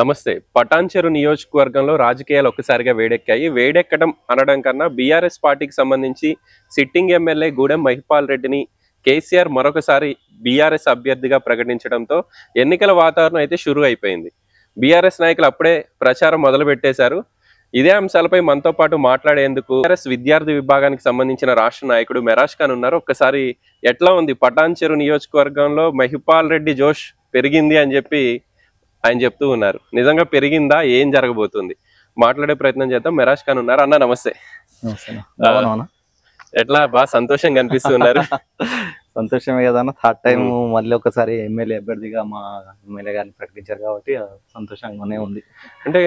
నమస్తే పటాన్చెరు నియోజకవర్గంలో రాజకీయాలు ఒక్కసారిగా వేడెక్కాయి వేడెక్కడం అనడం కన్నా బీఆర్ఎస్ పార్టీకి సంబంధించి సిట్టింగ్ ఎమ్మెల్యే గూడెం మహిపాల్ రెడ్డిని కేసీఆర్ మరొకసారి బీఆర్ఎస్ అభ్యర్థిగా ప్రకటించడంతో ఎన్నికల వాతావరణం అయితే షురూ అయిపోయింది బీఆర్ఎస్ నాయకులు అప్పుడే ప్రచారం మొదలు పెట్టేశారు ఇదే అంశాలపై మనతో పాటు మాట్లాడేందుకు బీఆర్ఎస్ విద్యార్థి విభాగానికి సంబంధించిన రాష్ట్ర నాయకుడు మెరాజ్ ఖాన్ ఉన్నారు ఒక్కసారి ఎట్లా ఉంది పటాన్చెరు నియోజకవర్గంలో మహిపాల్ రెడ్డి జోష్ పెరిగింది అని చెప్పి ఆయన చెప్తూ ఉన్నారు నిజంగా పెరిగిందా ఏం జరగబోతుంది మాట్లాడే ప్రయత్నం చేద్దాం మెరాజ్ ఖాన్ ఉన్నారు అన్న నమస్తే ఎట్లా బాగా సంతోషంగా కనిపిస్తున్నారు సంతోషమే కదా థర్డ్ టైం మళ్ళీ ఒకసారి ఎమ్మెల్యే అభ్యర్థిగా మా ఎమ్మెల్యే గారిని ప్రకటించారు కాబట్టి సంతోషంగానే ఉంది అంటే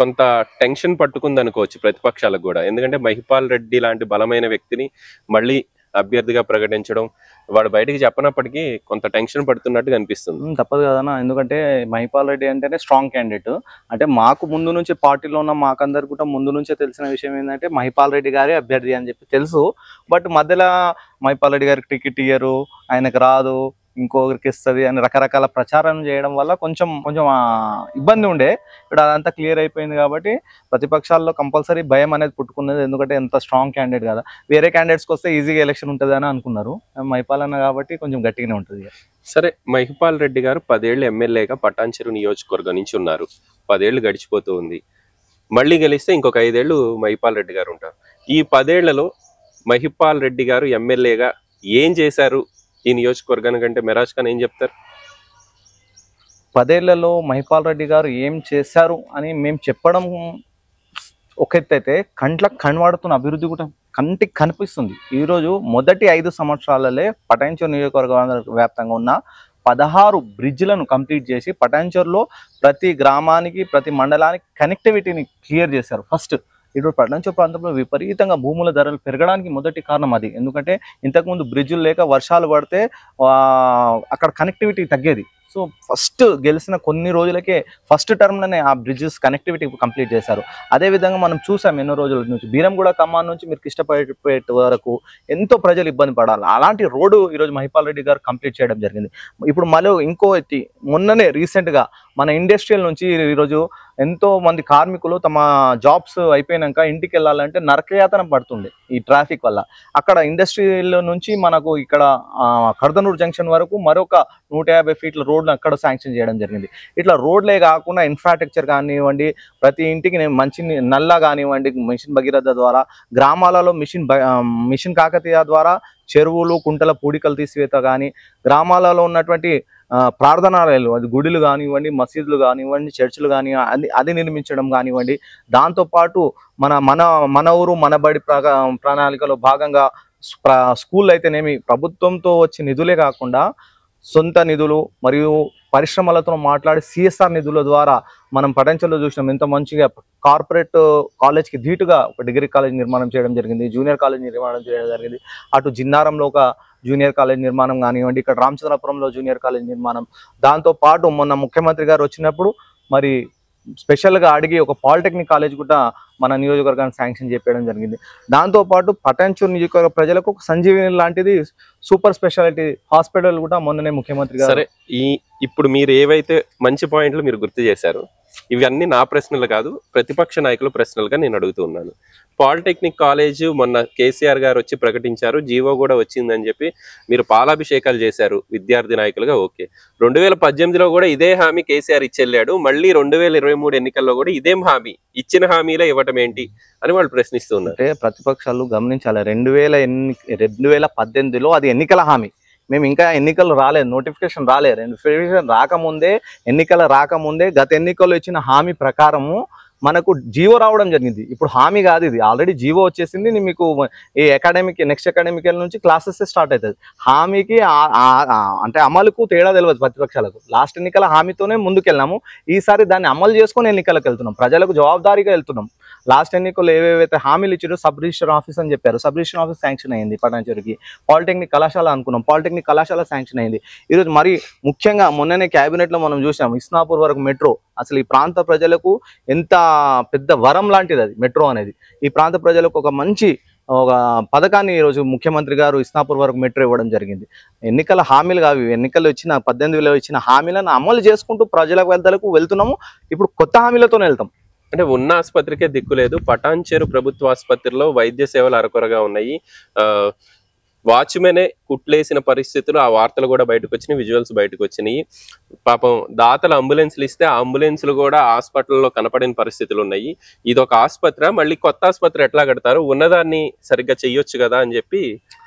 కొంత టెన్షన్ పట్టుకుంది అనుకోవచ్చు ప్రతిపక్షాలకు కూడా ఎందుకంటే మహిపాల్ రెడ్డి లాంటి బలమైన వ్యక్తిని మళ్ళీ అభ్యర్థిగా ప్రకటించడం వాడు బయటకి చెప్పనప్పటికీ కొంత టెన్షన్ పడుతున్నట్టు కనిపిస్తుంది తప్పదు కదన్నా ఎందుకంటే మహిపాల్ రెడ్డి అంటేనే స్ట్రాంగ్ క్యాండిడేట్ అంటే మాకు ముందు నుంచి పార్టీలో ఉన్న మాకందరు కూడా ముందు నుంచే తెలిసిన విషయం ఏంటంటే మహిపాల్ రెడ్డి గారే అభ్యర్థి అని చెప్పి తెలుసు బట్ మధ్యలో మహిపాల్ రెడ్డి గారికి టికెట్ ఇయ్యరు ఆయనకు రాదు ఇంకొకరికి ఇస్తుంది అని రకరకాల ప్రచారం చేయడం వల్ల కొంచెం కొంచెం ఇబ్బంది ఉండే ఇప్పుడు అదంతా క్లియర్ అయిపోయింది కాబట్టి ప్రతిపక్షాల్లో కంపల్సరీ భయం అనేది పుట్టుకున్నది ఎందుకంటే ఎంత స్ట్రాంగ్ క్యాండిడేట్ కదా వేరే క్యాండిడేట్స్కి వస్తే ఈజీగా ఎలక్షన్ ఉంటుంది అని అనుకున్నారు మహిపాలన్న కాబట్టి కొంచెం గట్టిగానే ఉంటుంది సరే మహిపాల్ రెడ్డి గారు పదేళ్ళు ఎమ్మెల్యేగా పట్టాంచెరు నియోజకవర్గం నుంచి ఉన్నారు పదేళ్ళు గడిచిపోతూ ఉంది మళ్ళీ గెలిస్తే ఇంకొక ఐదేళ్ళు మహిపాల్ రెడ్డి గారు ఉంటారు ఈ పదేళ్లలో మహిపాల్ రెడ్డి గారు ఎమ్మెల్యేగా ఏం చేశారు ఈ అంటే మెరాజ్ ఖాన్ ఏం చెప్తారు పదేళ్లలో మహిపాల్ రెడ్డి గారు ఏం చేశారు అని మేము చెప్పడం ఒక ఎత్తు అయితే కంట్లకు కనబడుతున్న అభివృద్ధి కూడా కంటికి కనిపిస్తుంది ఈరోజు మొదటి ఐదు సంవత్సరాలలే పటాన్చూర్ నియోజకవర్గ వ్యాప్తంగా ఉన్న పదహారు బ్రిడ్జ్లను కంప్లీట్ చేసి పటాన్చూర్లో ప్రతి గ్రామానికి ప్రతి మండలానికి కనెక్టివిటీని క్లియర్ చేశారు ఫస్ట్ ఇటు పట్టణంచో ప్రాంతంలో విపరీతంగా భూముల ధరలు పెరగడానికి మొదటి కారణం అది ఎందుకంటే ఇంతకుముందు బ్రిడ్జులు లేక వర్షాలు పడితే అక్కడ కనెక్టివిటీ తగ్గేది సో ఫస్ట్ గెలిచిన కొన్ని రోజులకే ఫస్ట్ టర్మ్లోనే ఆ బ్రిడ్జెస్ కనెక్టివిటీ కంప్లీట్ చేశారు అదేవిధంగా మనం చూసాం ఎన్నో రోజుల నుంచి బీరంగూడ ఖమ్మం నుంచి మీరు ఇష్టపడే వరకు ఎంతో ప్రజలు ఇబ్బంది పడాలి అలాంటి రోడ్డు ఈరోజు మహిపాల్ రెడ్డి గారు కంప్లీట్ చేయడం జరిగింది ఇప్పుడు మళ్ళీ ఇంకో మొన్ననే రీసెంట్గా మన ఇండస్ట్రియల్ నుంచి ఈరోజు ఎంతో మంది కార్మికులు తమ జాబ్స్ అయిపోయినాక ఇంటికి వెళ్ళాలంటే నరకయాతన పడుతుంది ఈ ట్రాఫిక్ వల్ల అక్కడ ఇండస్ట్రియల్ నుంచి మనకు ఇక్కడ కర్దనూరు జంక్షన్ వరకు మరొక నూట ఫీట్ల రోడ్ రోడ్లు అక్కడ శాంక్షన్ చేయడం జరిగింది ఇట్లా రోడ్లే కాకుండా ఇన్ఫ్రాస్ట్రక్చర్ కానివ్వండి ప్రతి ఇంటికి నేను మంచి నల్ల కానివ్వండి మిషన్ భగీరథ ద్వారా గ్రామాలలో మిషన్ మిషన్ కాకతీయ ద్వారా చెరువులు కుంటల పూడికలు తీసివేత కానీ గ్రామాలలో ఉన్నటువంటి ప్రార్థనాలయాలు అది గుడిలు కానివ్వండి మసీదులు కానివ్వండి చర్చిలు కానివ్వండి అది అది నిర్మించడం కానివ్వండి దాంతోపాటు మన మన మన ఊరు మన బడి ప్రణాళికలో భాగంగా స్కూల్ అయితేనేమి ప్రభుత్వంతో వచ్చే నిధులే కాకుండా సొంత నిధులు మరియు పరిశ్రమలతో మాట్లాడి సిఎస్ఆర్ నిధుల ద్వారా మనం పటంచల్లో చూసినాం ఎంత మంచిగా కార్పొరేట్ కాలేజ్కి ధీటుగా ఒక డిగ్రీ కాలేజ్ నిర్మాణం చేయడం జరిగింది జూనియర్ కాలేజ్ నిర్మాణం చేయడం జరిగింది అటు జిన్నారంలో ఒక జూనియర్ కాలేజ్ నిర్మాణం కానివ్వండి ఇక్కడ రామచంద్రపురంలో జూనియర్ కాలేజ్ నిర్మాణం దాంతోపాటు మొన్న ముఖ్యమంత్రి గారు వచ్చినప్పుడు మరి స్పెషల్గా అడిగి ఒక పాలిటెక్నిక్ కాలేజ్ కూడా మన నియోజకవర్గాన్ని శాంక్షన్ చేయడం జరిగింది దాంతోపాటు పటాన్చూర్ నియోజకవర్గ ప్రజలకు ఒక సంజీవిని లాంటిది సూపర్ స్పెషాలిటీ హాస్పిటల్ కూడా మొన్ననే ముఖ్యమంత్రి గారు ఈ ఇప్పుడు మీరు ఏవైతే మంచి పాయింట్లు మీరు గుర్తు చేశారు ఇవన్నీ నా ప్రశ్నలు కాదు ప్రతిపక్ష నాయకుల ప్రశ్నలుగా నేను అడుగుతూ ఉన్నాను పాలిటెక్నిక్ కాలేజ్ మొన్న కేసీఆర్ గారు వచ్చి ప్రకటించారు జీవో కూడా వచ్చిందని చెప్పి మీరు పాలాభిషేకాలు చేశారు విద్యార్థి నాయకులుగా ఓకే రెండు వేల పద్దెనిమిదిలో కూడా ఇదే హామీ కేసీఆర్ ఇచ్చెళ్ళాడు మళ్ళీ రెండు వేల ఇరవై మూడు ఎన్నికల్లో కూడా ఇదేం హామీ ఇచ్చిన హామీలే ఇవ్వటం ఏంటి అని వాళ్ళు ప్రశ్నిస్తున్నారు అంటే ప్రతిపక్షాలు గమనించాలి రెండు వేల ఎన్ని రెండు వేల పద్దెనిమిదిలో అది ఎన్నికల హామీ మేము ఇంకా ఎన్నికలు రాలేదు నోటిఫికేషన్ రాలేదు నోటిఫికేషన్ రాకముందే ఎన్నికల రాకముందే గత ఎన్నికల్లో ఇచ్చిన హామీ ప్రకారము మనకు జీవో రావడం జరిగింది ఇప్పుడు హామీ కాదు ఇది ఆల్రెడీ జీవో వచ్చేసింది మీకు ఈ అకాడమిక్ నెక్స్ట్ అకాడమిక్ నుంచి క్లాసెస్ స్టార్ట్ అవుతుంది హామీకి అంటే అమలుకు తేడా తెలియదు ప్రతిపక్షాలకు లాస్ట్ ఎన్నికల హామీతోనే ముందుకెళ్ళాము ఈసారి దాన్ని అమలు చేసుకుని ఎన్నికలకు వెళ్తున్నాం ప్రజలకు జవాబుదారీగా వెళ్తున్నాం లాస్ట్ ఎన్నికలు ఏవేవైతే హామీలు ఇచ్చారో సబ్ రిజిస్టర్ ఆఫీస్ అని చెప్పారు సబ్ రిజిస్టర్ ఆఫీస్ శాంక్షన్ అయింది పటాన్చేరికి పాలిటెక్నిక్ కళాశాల అనుకున్నాం పాలిటెక్నిక్ కళాశాల శాంక్షన్ అయింది ఈరోజు మరి ముఖ్యంగా మొన్ననే క్యాబినెట్లో మనం చూసాం ఇస్నాపూర్ వరకు మెట్రో అసలు ఈ ప్రాంత ప్రజలకు ఎంత పెద్ద వరం లాంటిది అది మెట్రో అనేది ఈ ప్రాంత ప్రజలకు ఒక మంచి ఒక పథకాన్ని ఈరోజు ముఖ్యమంత్రి గారు ఇస్నాపూర్ వరకు మెట్రో ఇవ్వడం జరిగింది ఎన్నికల హామీలు కావు ఎన్నికలు వచ్చిన పద్దెనిమిది వేలు వచ్చిన హామీలను అమలు చేసుకుంటూ ప్రజల వెళ్తలకు వెళ్తున్నాము ఇప్పుడు కొత్త హామీలతోనే వెళ్తాం అంటే ఉన్న ఆసుపత్రికే దిక్కు లేదు పటాన్చేరు ప్రభుత్వ ఆసుపత్రిలో వైద్య సేవలు అరకొరగా ఉన్నాయి వాచ్మెనే కుట్లేసిన పరిస్థితులు ఆ వార్తలు కూడా బయటకు వచ్చినాయి విజువల్స్ బయటకు వచ్చినాయి పాపం దాతలు అంబులెన్స్లు ఇస్తే ఆ అంబులెన్స్లు కూడా హాస్పిటల్లో కనపడని పరిస్థితులు ఉన్నాయి ఇది ఒక ఆసుపత్రి మళ్ళీ కొత్త ఆసుపత్రి ఎట్లా కడతారు ఉన్నదాన్ని సరిగ్గా చెయ్యొచ్చు కదా అని చెప్పి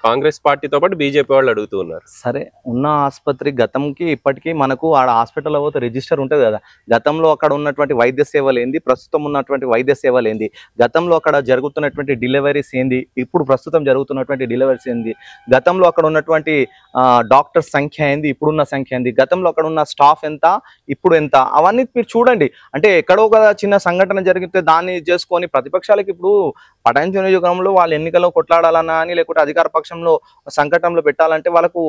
కాంగ్రెస్ పార్టీతో పాటు బీజేపీ వాళ్ళు అడుగుతూ ఉన్నారు సరే ఉన్న ఆసుపత్రి గతంకి ఇప్పటికీ మనకు ఆడ హాస్పిటల్ పోతే రిజిస్టర్ ఉంటుంది కదా గతంలో అక్కడ ఉన్నటువంటి వైద్య సేవలు ఏంది ప్రస్తుతం ఉన్నటువంటి వైద్య సేవలు ఏంది గతంలో అక్కడ జరుగుతున్నటువంటి డెలివరీస్ ఏంది ఇప్పుడు ప్రస్తుతం జరుగుతున్నటువంటి డెలివరీస్ ఏంది గతంలో అక్కడ ఉన్నటువంటి డాక్టర్ సంఖ్య ఏంది ఇప్పుడున్న సంఖ్య ఏంది గతంలో అక్కడ ఉన్న స్టాఫ్ ఎంత ఇప్పుడు ఎంత అవన్నీ మీరు చూడండి అంటే ఎక్కడో ఒక చిన్న సంఘటన జరిగితే దాన్ని చేసుకొని ప్రతిపక్షాలకు ఇప్పుడు పటాయించు నియోజకవర్గంలో వాళ్ళు ఎన్నికల్లో కొట్లాడాలన్నా అని లేకుంటే అధికార పక్షంలో సంకటంలో పెట్టాలంటే వాళ్ళకు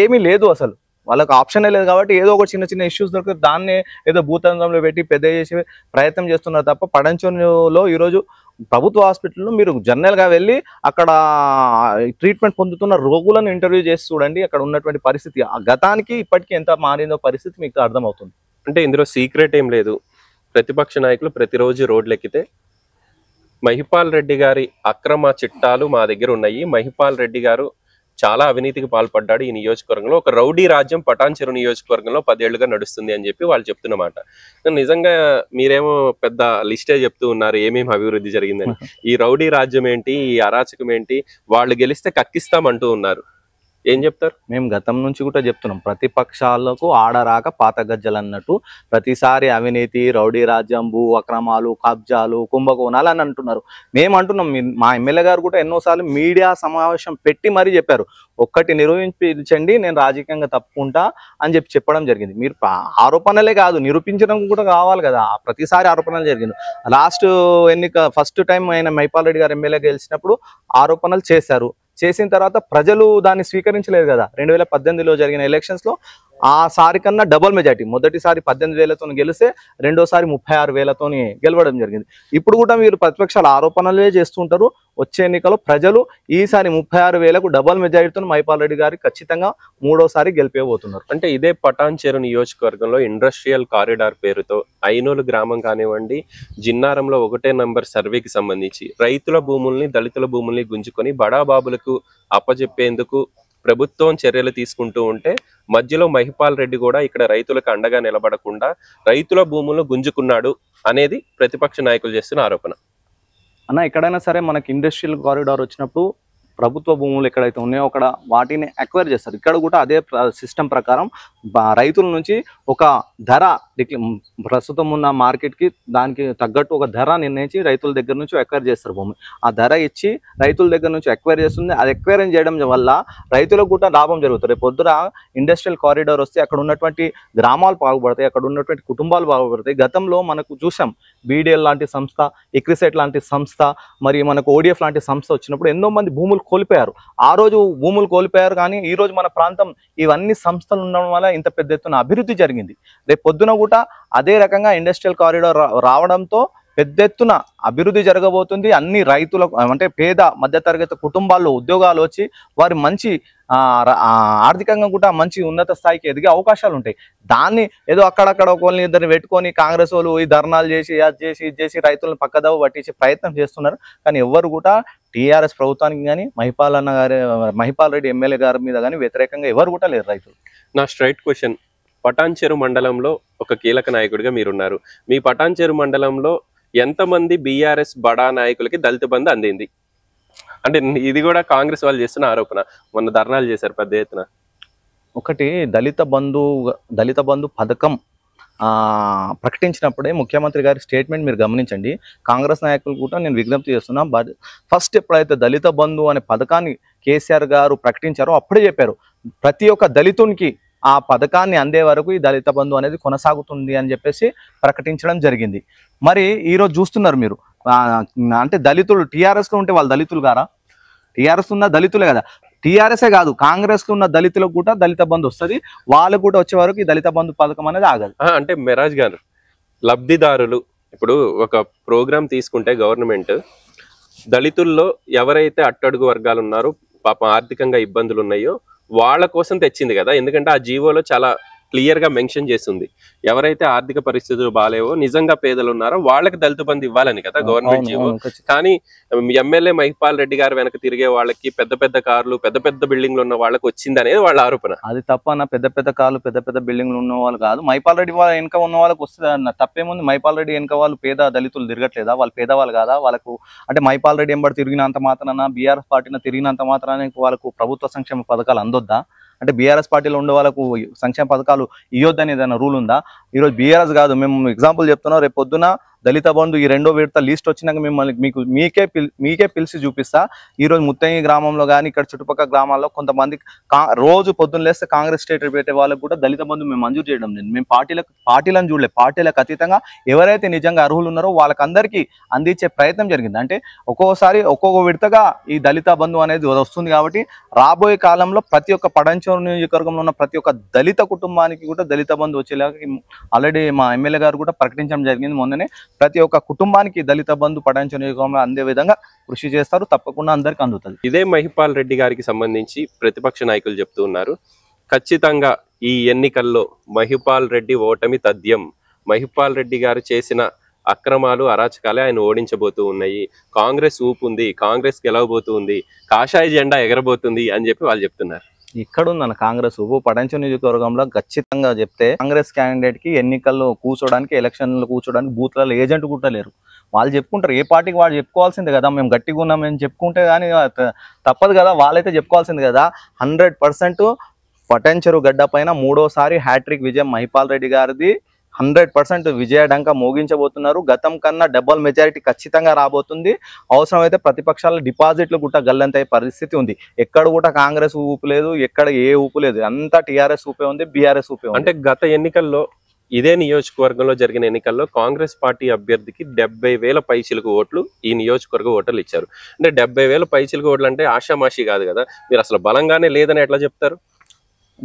ఏమీ లేదు అసలు వాళ్ళకు ఆప్షనే లేదు కాబట్టి ఏదో ఒక చిన్న చిన్న ఇష్యూస్ దొరికి దాన్నే ఏదో భూతంగంలో పెట్టి పెద్ద చేసే ప్రయత్నం చేస్తున్నారు తప్ప పడంచోలో ఈరోజు ప్రభుత్వ హాస్పిటల్లో మీరు జనరల్గా వెళ్ళి అక్కడ ట్రీట్మెంట్ పొందుతున్న రోగులను ఇంటర్వ్యూ చేసి చూడండి అక్కడ ఉన్నటువంటి పరిస్థితి ఆ గతానికి ఇప్పటికీ ఎంత మారిందో పరిస్థితి మీకు అర్థమవుతుంది అంటే ఇందులో సీక్రెట్ ఏం లేదు ప్రతిపక్ష నాయకులు ప్రతిరోజు రోడ్లు ఎక్కితే మహిపాల్ రెడ్డి గారి అక్రమ చిట్టాలు మా దగ్గర ఉన్నాయి మహిపాల్ రెడ్డి గారు చాలా అవినీతికి పాల్పడ్డాడు ఈ నియోజకవర్గంలో ఒక రౌడీ రాజ్యం పటాన్చెరు నియోజకవర్గంలో పదేళ్లుగా నడుస్తుంది అని చెప్పి వాళ్ళు చెప్తున్నమాట నిజంగా మీరేమో పెద్ద లిస్టే చెప్తూ ఉన్నారు ఏమేమి అభివృద్ధి జరిగిందని ఈ రౌడీ రాజ్యం ఏంటి ఈ అరాచకం ఏంటి వాళ్ళు గెలిస్తే కక్కిస్తామంటూ ఉన్నారు ఏం చెప్తారు మేము గతం నుంచి కూడా చెప్తున్నాం ప్రతిపక్షాలకు ఆడరాక పాత గజ్జలు అన్నట్టు ప్రతిసారి అవినీతి రౌడీ రాజ్యం భూ అక్రమాలు కబ్జాలు కుంభకోణాలు అని అంటున్నారు మేము అంటున్నాం మా ఎమ్మెల్యే గారు కూడా ఎన్నోసార్లు మీడియా సమావేశం పెట్టి మరీ చెప్పారు ఒక్కటి నిరూపించండి నేను రాజకీయంగా తప్పుకుంటా అని చెప్పి చెప్పడం జరిగింది మీరు ఆరోపణలే కాదు నిరూపించడం కూడా కావాలి కదా ప్రతిసారి ఆరోపణలు జరిగింది లాస్ట్ ఎన్నిక ఫస్ట్ టైం ఆయన మైపాల్ రెడ్డి గారు ఎమ్మెల్యే గెలిచినప్పుడు ఆరోపణలు చేశారు చేసిన తర్వాత ప్రజలు దాన్ని స్వీకరించలేదు కదా రెండు వేల పద్దెనిమిదిలో జరిగిన ఎలక్షన్స్లో ఆ సారి కన్నా డబుల్ మెజార్టీ మొదటిసారి పద్దెనిమిది వేలతో గెలిస్తే రెండోసారి ముప్పై ఆరు వేలతో గెలవడం జరిగింది ఇప్పుడు కూడా మీరు ప్రతిపక్షాల ఆరోపణలే చేస్తుంటారు వచ్చే ఎన్నికలో ప్రజలు ఈసారి ముప్పై ఆరు వేలకు డబల్ మెజారిటీతో మైపాల్ రెడ్డి గారి ఖచ్చితంగా మూడోసారి గెలిపేయబోతున్నారు అంటే ఇదే పటాన్చేరు నియోజకవర్గంలో ఇండస్ట్రియల్ కారిడార్ పేరుతో ఐనూలు గ్రామం కానివ్వండి జిన్నారంలో ఒకటే నంబర్ సర్వేకి సంబంధించి రైతుల భూముల్ని దళితుల భూముల్ని గుంజుకొని బడాబాబులకు అప్పజెప్పేందుకు ప్రభుత్వం చర్యలు తీసుకుంటూ ఉంటే మధ్యలో మహిపాల్ రెడ్డి కూడా ఇక్కడ రైతులకు అండగా నిలబడకుండా రైతుల భూములను గుంజుకున్నాడు అనేది ప్రతిపక్ష నాయకులు చేస్తున్న ఆరోపణ అన్న ఎక్కడైనా సరే మనకి ఇండస్ట్రియల్ కారిడార్ వచ్చినప్పుడు ప్రభుత్వ భూములు ఎక్కడైతే ఉన్నాయో అక్కడ వాటిని ఎక్వైర్ చేస్తారు ఇక్కడ కూడా అదే సిస్టమ్ ప్రకారం రైతుల నుంచి ఒక ధర ప్రస్తుతం ఉన్న మార్కెట్కి దానికి తగ్గట్టు ఒక ధర నిర్ణయించి రైతుల దగ్గర నుంచి ఎక్వైర్ చేస్తారు భూమి ఆ ధర ఇచ్చి రైతుల దగ్గర నుంచి ఎక్వైర్ చేస్తుంది అది ఎక్వైరింగ్ చేయడం వల్ల రైతులకు కూడా లాభం జరుగుతుంది పొద్దున ఇండస్ట్రియల్ కారిడార్ వస్తే అక్కడ ఉన్నటువంటి గ్రామాలు బాగుపడతాయి అక్కడ ఉన్నటువంటి కుటుంబాలు బాగుపడతాయి గతంలో మనకు చూసాం బీడీఎల్ లాంటి సంస్థ ఎక్రిసెట్ లాంటి సంస్థ మరి మనకు ఓడిఎఫ్ లాంటి సంస్థ వచ్చినప్పుడు ఎంతో మంది భూములు కోల్పోయారు ఆ రోజు భూములు కోల్పోయారు కానీ ఈ రోజు మన ప్రాంతం ఇవన్నీ సంస్థలు ఉండడం వల్ల ఇంత పెద్ద ఎత్తున అభివృద్ధి జరిగింది రేపు పొద్దున కూడా అదే రకంగా ఇండస్ట్రియల్ కారిడార్ రావడంతో పెద్ద ఎత్తున అభివృద్ధి జరగబోతుంది అన్ని రైతులకు అంటే పేద మధ్యతరగతి కుటుంబాల్లో ఉద్యోగాలు వచ్చి వారి మంచి ఆర్థికంగా కూడా మంచి ఉన్నత స్థాయికి ఎదిగే అవకాశాలు ఉంటాయి దాన్ని ఏదో అక్కడక్కడ ఒకరిని ఇద్దరిని పెట్టుకొని కాంగ్రెస్ వాళ్ళు ఈ ధర్నాలు చేసి అది చేసి ఇది చేసి రైతులను పక్కదవ్వ పట్టించే ప్రయత్నం చేస్తున్నారు కానీ ఎవరు కూడా టీఆర్ఎస్ ప్రభుత్వానికి కానీ మహిపాల్ అన్న గారి మహిపాల్ రెడ్డి ఎమ్మెల్యే గారి మీద కానీ వ్యతిరేకంగా ఎవరు కూడా లేరు రైతులు నా స్ట్రైట్ క్వశ్చన్ పటాన్చెరు మండలంలో ఒక కీలక నాయకుడిగా మీరున్నారు మీ పటాన్చెరు మండలంలో ఎంతమంది బీఆర్ఎస్ బడా నాయకులకి దళిత బంధు అందింది అంటే ఇది కూడా కాంగ్రెస్ వాళ్ళు చేస్తున్న ఆరోపణ మొన్న ధర్నాలు చేశారు పెద్ద ఎత్తున ఒకటి దళిత బంధు దళిత బంధు పథకం ప్రకటించినప్పుడే ముఖ్యమంత్రి గారి స్టేట్మెంట్ మీరు గమనించండి కాంగ్రెస్ నాయకులు కూడా నేను విజ్ఞప్తి చేస్తున్నా ఫస్ట్ ఎప్పుడైతే దళిత బంధు అనే పథకాన్ని కేసీఆర్ గారు ప్రకటించారో అప్పుడే చెప్పారు ప్రతి ఒక్క దళితునికి ఆ పథకాన్ని అందే వరకు ఈ దళిత బంధు అనేది కొనసాగుతుంది అని చెప్పేసి ప్రకటించడం జరిగింది మరి ఈరోజు చూస్తున్నారు మీరు అంటే దళితులు టీఆర్ఎస్లో ఉంటే వాళ్ళు దళితులు గారా టీఆర్ఎస్ ఉన్న దళితులే కదా టీఆర్ఎస్ఏ కాదు కాంగ్రెస్ ఉన్న దళితులకు కూడా దళిత బంధు వస్తుంది వాళ్ళు కూడా వచ్చే వరకు ఈ దళిత బంధు పథకం అనేది ఆగదు అంటే మెరాజ్ గారు లబ్ధిదారులు ఇప్పుడు ఒక ప్రోగ్రామ్ తీసుకుంటే గవర్నమెంట్ దళితుల్లో ఎవరైతే అట్టడుగు వర్గాలు ఉన్నారో పాపం ఆర్థికంగా ఇబ్బందులు ఉన్నాయో వాళ్ళ కోసం తెచ్చింది కదా ఎందుకంటే ఆ జీవోలో చాలా క్లియర్గా మెన్షన్ చేస్తుంది ఎవరైతే ఆర్థిక పరిస్థితులు బాగాలేవో నిజంగా పేదలు ఉన్నారో వాళ్ళకి దళిత బంధు ఇవ్వాలని కదా గవర్నమెంట్ జీవ్ కానీ ఎమ్మెల్యే మహిపాల్ రెడ్డి గారు వెనక తిరిగే వాళ్ళకి పెద్ద పెద్ద కార్లు పెద్ద పెద్ద బిల్డింగ్లు ఉన్న వాళ్ళకి వచ్చింది అనేది వాళ్ళ ఆరోపణ అది తప్పన పెద్ద పెద్ద కార్లు పెద్ద పెద్ద బిల్డింగ్లు ఉన్న వాళ్ళు కాదు మహిపాల్ రెడ్డి వాళ్ళ వెనక ఉన్న వాళ్ళకి వస్తుంది అన్న తప్పేముంది మహిపాల్ రెడ్డి వెనక వాళ్ళు పేద దళితులు తిరగట్లేదా వాళ్ళు పేదవాళ్ళు కాదా వాళ్ళకు అంటే మహిపాల్ రెడ్డి ఎంబడి తిరిగినంత మాత్రాన బీఆర్ఎస్ పార్టీన తిరిగినంత మాత్రాన వాళ్ళకు ప్రభుత్వ సంక్షేమ పథకాలు అందొద్దా అంటే బీఆర్ఎస్ పార్టీలో ఉండే వాళ్ళకు సంక్షేమ పథకాలు ఇవ్వద్దని ఏదైనా రూల్ ఉందా ఈరోజు బీఆర్ఎస్ కాదు మేము ఎగ్జాంపుల్ చెప్తున్నాం రేపు పొద్దున దళిత బంధు ఈ రెండో విడత లిస్ట్ వచ్చినాక మిమ్మల్ని మీకు మీకే మీకే పిలిచి చూపిస్తా ఈరోజు ముత్తంగి గ్రామంలో కానీ ఇక్కడ చుట్టుపక్కల గ్రామాల్లో కొంతమంది రోజు పొద్దున్న లేస్తే కాంగ్రెస్ స్టేట్ పెట్టే వాళ్ళకు కూడా దళిత బంధు మేము మంజూరు చేయడం లేదు మేము పార్టీలకు పార్టీలను చూడలేదు పార్టీలకు అతీతంగా ఎవరైతే నిజంగా అర్హులు ఉన్నారో వాళ్ళకందరికీ అందించే ప్రయత్నం జరిగింది అంటే ఒక్కొక్కసారి ఒక్కొక్క విడతగా ఈ దళిత బంధు అనేది వస్తుంది కాబట్టి రాబోయే కాలంలో ప్రతి ఒక్క పడంచో నియోజకవర్గంలో ఉన్న ప్రతి ఒక్క దళిత కుటుంబానికి కూడా దళిత బంధు వచ్చేలాగా ఆల్రెడీ మా ఎమ్మెల్యే గారు కూడా ప్రకటించడం జరిగింది మొన్ననే ప్రతి ఒక్క కుటుంబానికి దళిత బంధు పటాంచ నియోజకవర్గంలో అందే విధంగా కృషి చేస్తారు తప్పకుండా అందరికీ అందుతుంది ఇదే మహిపాల్ రెడ్డి గారికి సంబంధించి ప్రతిపక్ష నాయకులు చెప్తూ ఉన్నారు ఖచ్చితంగా ఈ ఎన్నికల్లో మహిపాల్ రెడ్డి ఓటమి తథ్యం మహిపాల్ రెడ్డి గారు చేసిన అక్రమాలు అరాచకాలే ఆయన ఓడించబోతూ ఉన్నాయి కాంగ్రెస్ ఊపు ఉంది కాంగ్రెస్ గెలవబోతుంది కాషాయ జెండా ఎగరబోతుంది అని చెప్పి వాళ్ళు చెప్తున్నారు ఇక్కడుందన్న కాంగ్రెస్ పడంచు నియోజకవర్గంలో ఖచ్చితంగా చెప్తే కాంగ్రెస్ క్యాండిడేట్ కి ఎన్నికల్లో కూర్చోడానికి ఎలక్షన్లో కూర్చోడానికి బూత్లలో ఏజెంట్ లేరు వాళ్ళు చెప్పుకుంటారు ఏ పార్టీకి వాళ్ళు చెప్పుకోవాల్సింది కదా మేము గట్టిగా ఉన్నాం మేము చెప్పుకుంటే కానీ తప్పదు కదా వాళ్ళైతే చెప్పుకోవాల్సింది కదా హండ్రెడ్ పర్సెంట్ పటంచరు గడ్డ పైన మూడోసారి హ్యాట్రిక్ విజయం మహిపాల్ రెడ్డి గారిది హండ్రెడ్ పర్సెంట్ విజయడంక మోగించబోతున్నారు గతం కన్నా డబల్ మెజారిటీ ఖచ్చితంగా రాబోతుంది అవసరమైతే ప్రతిపక్షాల డిపాజిట్లు కూడా గల్లంతయ్యే పరిస్థితి ఉంది ఎక్కడ కూడా కాంగ్రెస్ ఊపు లేదు ఎక్కడ ఏ ఊపు లేదు అంతా టీఆర్ఎస్ ఊపే ఉంది బీఆర్ఎస్ ఊపే అంటే గత ఎన్నికల్లో ఇదే నియోజకవర్గంలో జరిగిన ఎన్నికల్లో కాంగ్రెస్ పార్టీ అభ్యర్థికి డెబ్బై వేల పైసలకు ఓట్లు ఈ నియోజకవర్గ ఓటర్లు ఇచ్చారు అంటే డెబ్బై వేల పైసలకు ఓట్లు అంటే ఆషామాషి కాదు కదా మీరు అసలు బలంగానే లేదని ఎట్లా చెప్తారు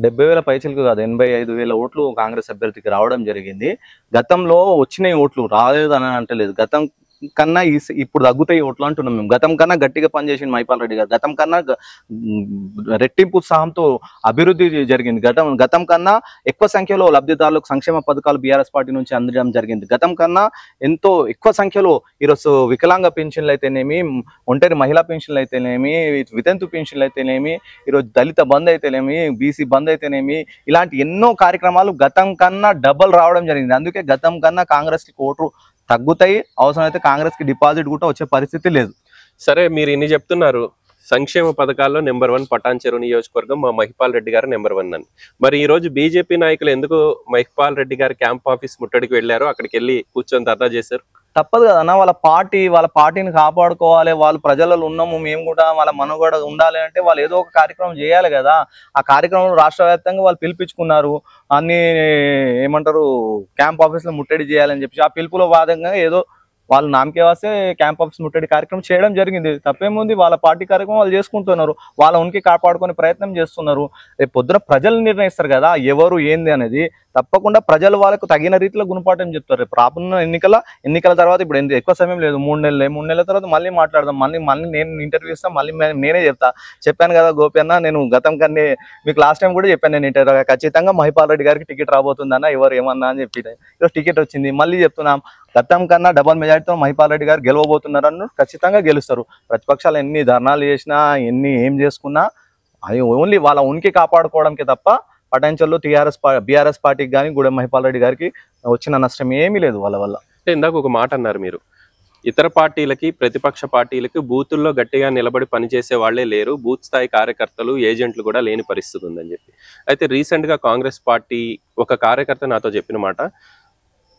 డెబ్బై వేల పైచలకు కాదు ఎనభై ఐదు వేల ఓట్లు కాంగ్రెస్ అభ్యర్థికి రావడం జరిగింది గతంలో వచ్చిన ఓట్లు రాలేదు అని అంటలేదు గతం కన్నా ఇప్పుడు తగ్గుతాయి ఓట్లు అంటున్నాం మేము గతం కన్నా గట్టిగా పనిచేసింది మైపాల్ రెడ్డి గారు గతం కన్నా రెట్టింపు ఉత్సాహంతో అభివృద్ధి జరిగింది గతం గతం కన్నా ఎక్కువ సంఖ్యలో లబ్ధిదారులకు సంక్షేమ పథకాలు బీఆర్ఎస్ పార్టీ నుంచి అందడం జరిగింది గతం కన్నా ఎంతో ఎక్కువ సంఖ్యలో ఈరోజు వికలాంగ పెన్షన్లు అయితేనేమి ఒంటరి మహిళా పెన్షన్లు అయితేనేమి వితంతు పెన్షన్లు అయితేనేమి ఈరోజు దళిత బంద్ అయితేనేమి బీసీ బంద్ అయితేనేమి ఇలాంటి ఎన్నో కార్యక్రమాలు గతం కన్నా డబ్బులు రావడం జరిగింది అందుకే గతం కన్నా కాంగ్రెస్కి ఓటు తగ్గుతాయి అవసరమైతే కాంగ్రెస్ కి డిపాజిట్ కూడా వచ్చే పరిస్థితి లేదు సరే మీరు ఇన్ని చెప్తున్నారు సంక్షేమ పథకాల్లో నెంబర్ వన్ పటాన్ చెరువు నియోజకవర్గం మా మహిపాల్ రెడ్డి గారు నెంబర్ వన్ అని మరి ఈ రోజు బీజేపీ నాయకులు ఎందుకు మహిపాల్ రెడ్డి గారు క్యాంప్ ఆఫీస్ ముట్టడికి వెళ్ళారు అక్కడికి వెళ్ళి కూర్చొని దర్దా చేశారు తప్పదు కదన్న వాళ్ళ పార్టీ వాళ్ళ పార్టీని కాపాడుకోవాలి వాళ్ళు ప్రజలలో ఉన్నాము మేము కూడా వాళ్ళ మనుగడ ఉండాలి అంటే వాళ్ళు ఏదో ఒక కార్యక్రమం చేయాలి కదా ఆ కార్యక్రమం రాష్ట్ర వ్యాప్తంగా వాళ్ళు పిలిపించుకున్నారు అన్ని ఏమంటారు క్యాంప్ ఆఫీస్లో ముట్టడి చేయాలని చెప్పి ఆ పిలుపులో భాగంగా ఏదో వాళ్ళు నామకే వస్తే క్యాంప్ ఆఫీస్ ముట్టడి కార్యక్రమం చేయడం జరిగింది తప్పేముంది వాళ్ళ పార్టీ కార్యక్రమం వాళ్ళు చేసుకుంటున్నారు వాళ్ళ ఉనికి కాపాడుకునే ప్రయత్నం చేస్తున్నారు రేపు పొద్దున ప్రజలు నిర్ణయిస్తారు కదా ఎవరు ఏంది అనేది తప్పకుండా ప్రజలు వాళ్ళకు తగిన రీతిలో గుణపాఠం చెప్తారు రానున్న ఎన్నికల ఎన్నికల తర్వాత ఇప్పుడు ఎక్కువ సమయం లేదు మూడు నెలలు మూడు నెలల తర్వాత మళ్ళీ మాట్లాడదాం మళ్ళీ మళ్ళీ నేను ఇంటర్వ్యూ ఇస్తాను మళ్ళీ నేనే చెప్తా చెప్పాను కదా గోపి అన్న నేను గతం కన్నా మీకు లాస్ట్ టైం కూడా చెప్పాను నేను ఇంటర్వ్యూ ఖచ్చితంగా మహిపాల్ రెడ్డి గారికి టికెట్ రాబోతుందన్న ఎవరు ఏమన్నా అని చెప్పి ఈరోజు టికెట్ వచ్చింది మళ్ళీ చెప్తున్నాం గతం కన్నా డబల్ మెజార్టీతో మహిపాల్ రెడ్డి గారు గెలవబోతున్నారని ఖచ్చితంగా గెలుస్తారు ప్రతిపక్షాలు ఎన్ని ధర్నాలు చేసినా ఎన్ని ఏం చేసుకున్నా అవి ఓన్లీ వాళ్ళ ఉనికి కాపాడుకోవడానికి తప్ప పటాంచల్లో టీఆర్ఎస్ బీఆర్ఎస్ పార్టీకి కానీ గూడెం మహిపాల్ రెడ్డి గారికి వచ్చిన నష్టం ఏమీ లేదు వాళ్ళ వల్ల ఇందాక ఒక మాట అన్నారు మీరు ఇతర పార్టీలకి ప్రతిపక్ష పార్టీలకి బూతుల్లో గట్టిగా నిలబడి పనిచేసే వాళ్లే లేరు బూత్ స్థాయి కార్యకర్తలు ఏజెంట్లు కూడా లేని పరిస్థితి ఉందని చెప్పి అయితే రీసెంట్గా కాంగ్రెస్ పార్టీ ఒక కార్యకర్త నాతో చెప్పిన మాట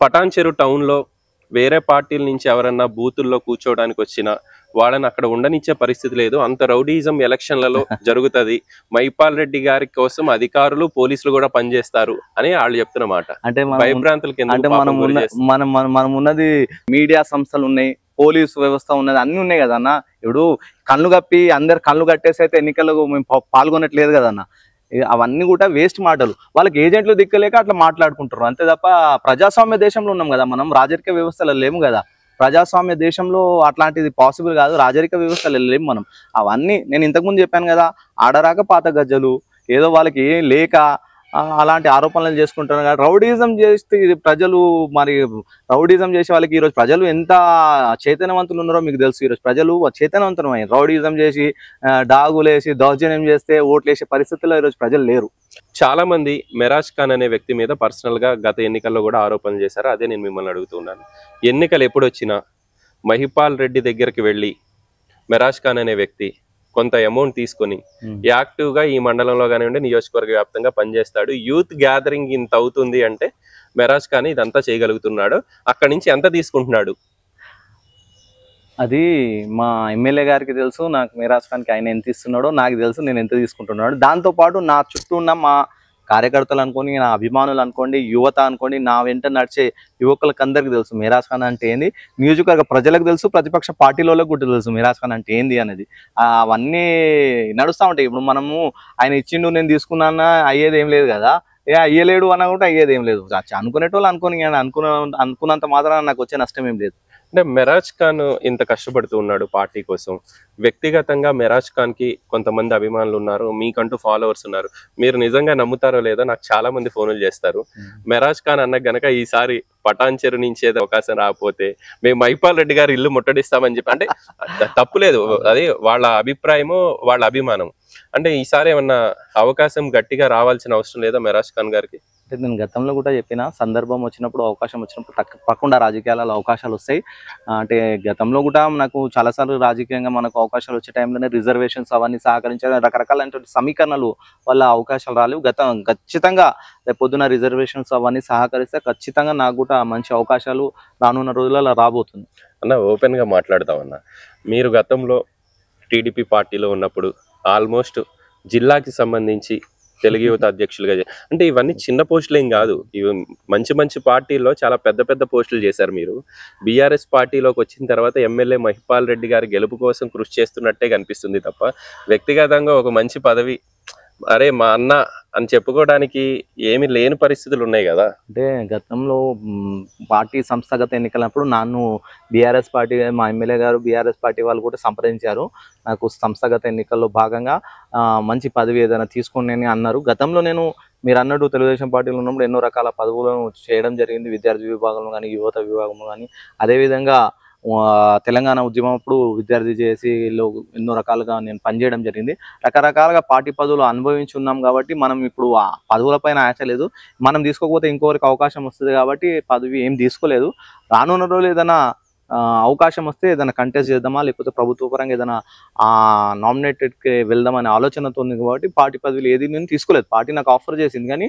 పటాన్చెరు టౌన్లో వేరే పార్టీల నుంచి ఎవరన్నా బూతుల్లో కూర్చోవడానికి వచ్చినా వాళ్ళని అక్కడ ఉండనిచ్చే పరిస్థితి లేదు అంత రౌడీజం ఎలక్షన్లలో జరుగుతుంది మైపాల్ రెడ్డి గారి కోసం అధికారులు పోలీసులు కూడా పనిచేస్తారు అని వాళ్ళు చెప్తున్న మాట అంటే భయభ్రాంతులకి అంటే మనం మనం మనం ఉన్నది మీడియా సంస్థలు ఉన్నాయి పోలీసు వ్యవస్థ ఉన్నది అన్ని ఉన్నాయి కదన్నా ఇప్పుడు కళ్ళు కప్పి అందరు కళ్ళు కట్టేసి అయితే ఎన్నికలకు మేము పాల్గొనట్లేదు కదన్నా అవన్నీ కూడా వేస్ట్ మాటలు వాళ్ళకి ఏజెంట్లు దిక్కలేక అట్లా మాట్లాడుకుంటారు అంతే తప్ప ప్రజాస్వామ్య దేశంలో ఉన్నాం కదా మనం రాజరిక వ్యవస్థలో లేము కదా ప్రజాస్వామ్య దేశంలో అట్లాంటిది పాసిబుల్ కాదు రాజరిక వ్యవస్థలు లేము మనం అవన్నీ నేను ఇంతకుముందు చెప్పాను కదా ఆడరాక పాత గజ్జలు ఏదో వాళ్ళకి లేక అలాంటి ఆరోపణలు చేసుకుంటారు కానీ రౌడీజం చేస్తే ప్రజలు మరి రౌడీజం చేసే వాళ్ళకి ఈరోజు ప్రజలు ఎంత చైతన్యవంతులు ఉన్నారో మీకు తెలుసు ఈరోజు ప్రజలు చైతన్యవంతులు అయ్యారు రౌడీజం చేసి డాగులేసి దౌర్జన్యం చేస్తే ఓట్లేసే పరిస్థితుల్లో ఈరోజు ప్రజలు లేరు చాలా మంది మెరాజ్ ఖాన్ అనే వ్యక్తి మీద పర్సనల్గా గత ఎన్నికల్లో కూడా ఆరోపణలు చేశారు అదే నేను మిమ్మల్ని అడుగుతున్నాను ఎన్నికలు ఎప్పుడు వచ్చినా మహిపాల్ రెడ్డి దగ్గరికి వెళ్ళి మెరాజ్ ఖాన్ అనే వ్యక్తి కొంత అమౌంట్ తీసుకొని యాక్టివ్ hmm. గా ఈ మండలంలో కానివ్వండి నియోజకవర్గ వ్యాప్తంగా పనిచేస్తాడు యూత్ గ్యాదరింగ్ ఇంత అవుతుంది అంటే మెరాజ్ కానీ ఇదంతా చేయగలుగుతున్నాడు అక్కడి నుంచి ఎంత తీసుకుంటున్నాడు అది మా ఎమ్మెల్యే గారికి తెలుసు నాకు మీరాజ్ ఖాన్కి ఆయన ఎంత ఇస్తున్నాడో నాకు తెలుసు నేను ఎంత తీసుకుంటున్నాడు దాంతోపాటు నా చుట్టూ ఉన్న మా కార్యకర్తలు అనుకోండి నా అభిమానులు అనుకోండి యువత అనుకోండి నా వెంట నడిచే యువకులకు అందరికీ తెలుసు మిరాజ్ ఖాన్ అంటే ఏంది నియోజకవర్గ ప్రజలకు తెలుసు ప్రతిపక్ష పార్టీలలో కూడా తెలుసు మిరాజ్ ఖాన్ అంటే ఏంది అనేది అవన్నీ నడుస్తూ ఉంటాయి ఇప్పుడు మనము ఆయన ఇచ్చిండు నేను తీసుకున్నానా అయ్యేది ఏం లేదు కదా ఏ అయ్యలేడు అన్నా కూడా అయ్యేది ఏం లేదు అనుకునేటోళ్ళు అనుకుని అనుకున్న అనుకున్నంత మాత్రాన నాకు వచ్చే నష్టం ఏం లేదు అంటే మెరాజ్ ఖాన్ ఇంత కష్టపడుతూ ఉన్నాడు పార్టీ కోసం వ్యక్తిగతంగా మెరాజ్ ఖాన్కి కొంతమంది అభిమానులు ఉన్నారు మీకంటూ ఫాలోవర్స్ ఉన్నారు మీరు నిజంగా నమ్ముతారో లేదో నాకు చాలా మంది ఫోన్లు చేస్తారు మెరాజ్ ఖాన్ అన్న గనక ఈసారి పటాన్ చెరు నుంచి అవకాశం రాకపోతే మేము మైపాల్ రెడ్డి గారు ఇల్లు ముట్టడిస్తామని చెప్పి అంటే తప్పులేదు అది వాళ్ళ అభిప్రాయము వాళ్ళ అభిమానం అంటే ఈసారి ఏమన్నా అవకాశం గట్టిగా రావాల్సిన అవసరం లేదా మెరాజ్ ఖాన్ గారికి అంటే నేను గతంలో కూడా చెప్పిన సందర్భం వచ్చినప్పుడు అవకాశం వచ్చినప్పుడు తప్పకుండా రాజకీయాలలో అవకాశాలు వస్తాయి అంటే గతంలో కూడా నాకు చాలాసార్లు రాజకీయంగా మనకు అవకాశాలు వచ్చే టైంలోనే రిజర్వేషన్స్ అవన్నీ సహకరించాలి రకరకాలైనటువంటి సమీకరణలు వల్ల అవకాశాలు రాలేవు గతం ఖచ్చితంగా పొద్దున రిజర్వేషన్స్ అవన్నీ సహకరిస్తే ఖచ్చితంగా నాకు కూడా మంచి అవకాశాలు రానున్న రోజులలో రాబోతుంది అన్న ఓపెన్గా మాట్లాడతామన్న మీరు గతంలో టీడీపీ పార్టీలో ఉన్నప్పుడు ఆల్మోస్ట్ జిల్లాకి సంబంధించి తెలుగు యువత అధ్యక్షులుగా అంటే ఇవన్నీ చిన్న పోస్టులు ఏం కాదు ఇవి మంచి మంచి పార్టీల్లో చాలా పెద్ద పెద్ద పోస్టులు చేశారు మీరు బీఆర్ఎస్ పార్టీలోకి వచ్చిన తర్వాత ఎమ్మెల్యే మహిపాల్ రెడ్డి గారి గెలుపు కోసం కృషి చేస్తున్నట్టే కనిపిస్తుంది తప్ప వ్యక్తిగతంగా ఒక మంచి పదవి అరే మా అన్న అని చెప్పుకోవడానికి ఏమి లేని పరిస్థితులు ఉన్నాయి కదా అంటే గతంలో పార్టీ సంస్థాగత ఎన్నికలప్పుడు నన్ను బీఆర్ఎస్ పార్టీ మా ఎమ్మెల్యే గారు బీఆర్ఎస్ పార్టీ వాళ్ళు కూడా సంప్రదించారు నాకు సంస్థాగత ఎన్నికల్లో భాగంగా మంచి పదవి ఏదైనా తీసుకోండి అన్నారు గతంలో నేను మీరు అన్నట్టు తెలుగుదేశం పార్టీలో ఉన్నప్పుడు ఎన్నో రకాల పదవులను చేయడం జరిగింది విద్యార్థి విభాగంలో కానీ యువత విభాగంలో కానీ అదేవిధంగా తెలంగాణ ఉద్యమం అప్పుడు విద్యార్థి చేసి ఎన్నో రకాలుగా నేను పనిచేయడం జరిగింది రకరకాలుగా పార్టీ పదవులు అనుభవించి ఉన్నాం కాబట్టి మనం ఇప్పుడు ఆ పదవులపైన ఆశ లేదు మనం తీసుకోకపోతే ఇంకోరికి అవకాశం వస్తుంది కాబట్టి పదవి ఏం తీసుకోలేదు రానున్న రోజులు ఏదైనా అవకాశం వస్తే ఏదైనా కంటెస్ట్ చేద్దామా లేకపోతే ప్రభుత్వ పరంగా ఏదైనా నామినేటెడ్కి వెళ్దామనే ఆలోచనతో ఉంది కాబట్టి పార్టీ పదవిలు ఏది నేను తీసుకోలేదు పార్టీ నాకు ఆఫర్ చేసింది కానీ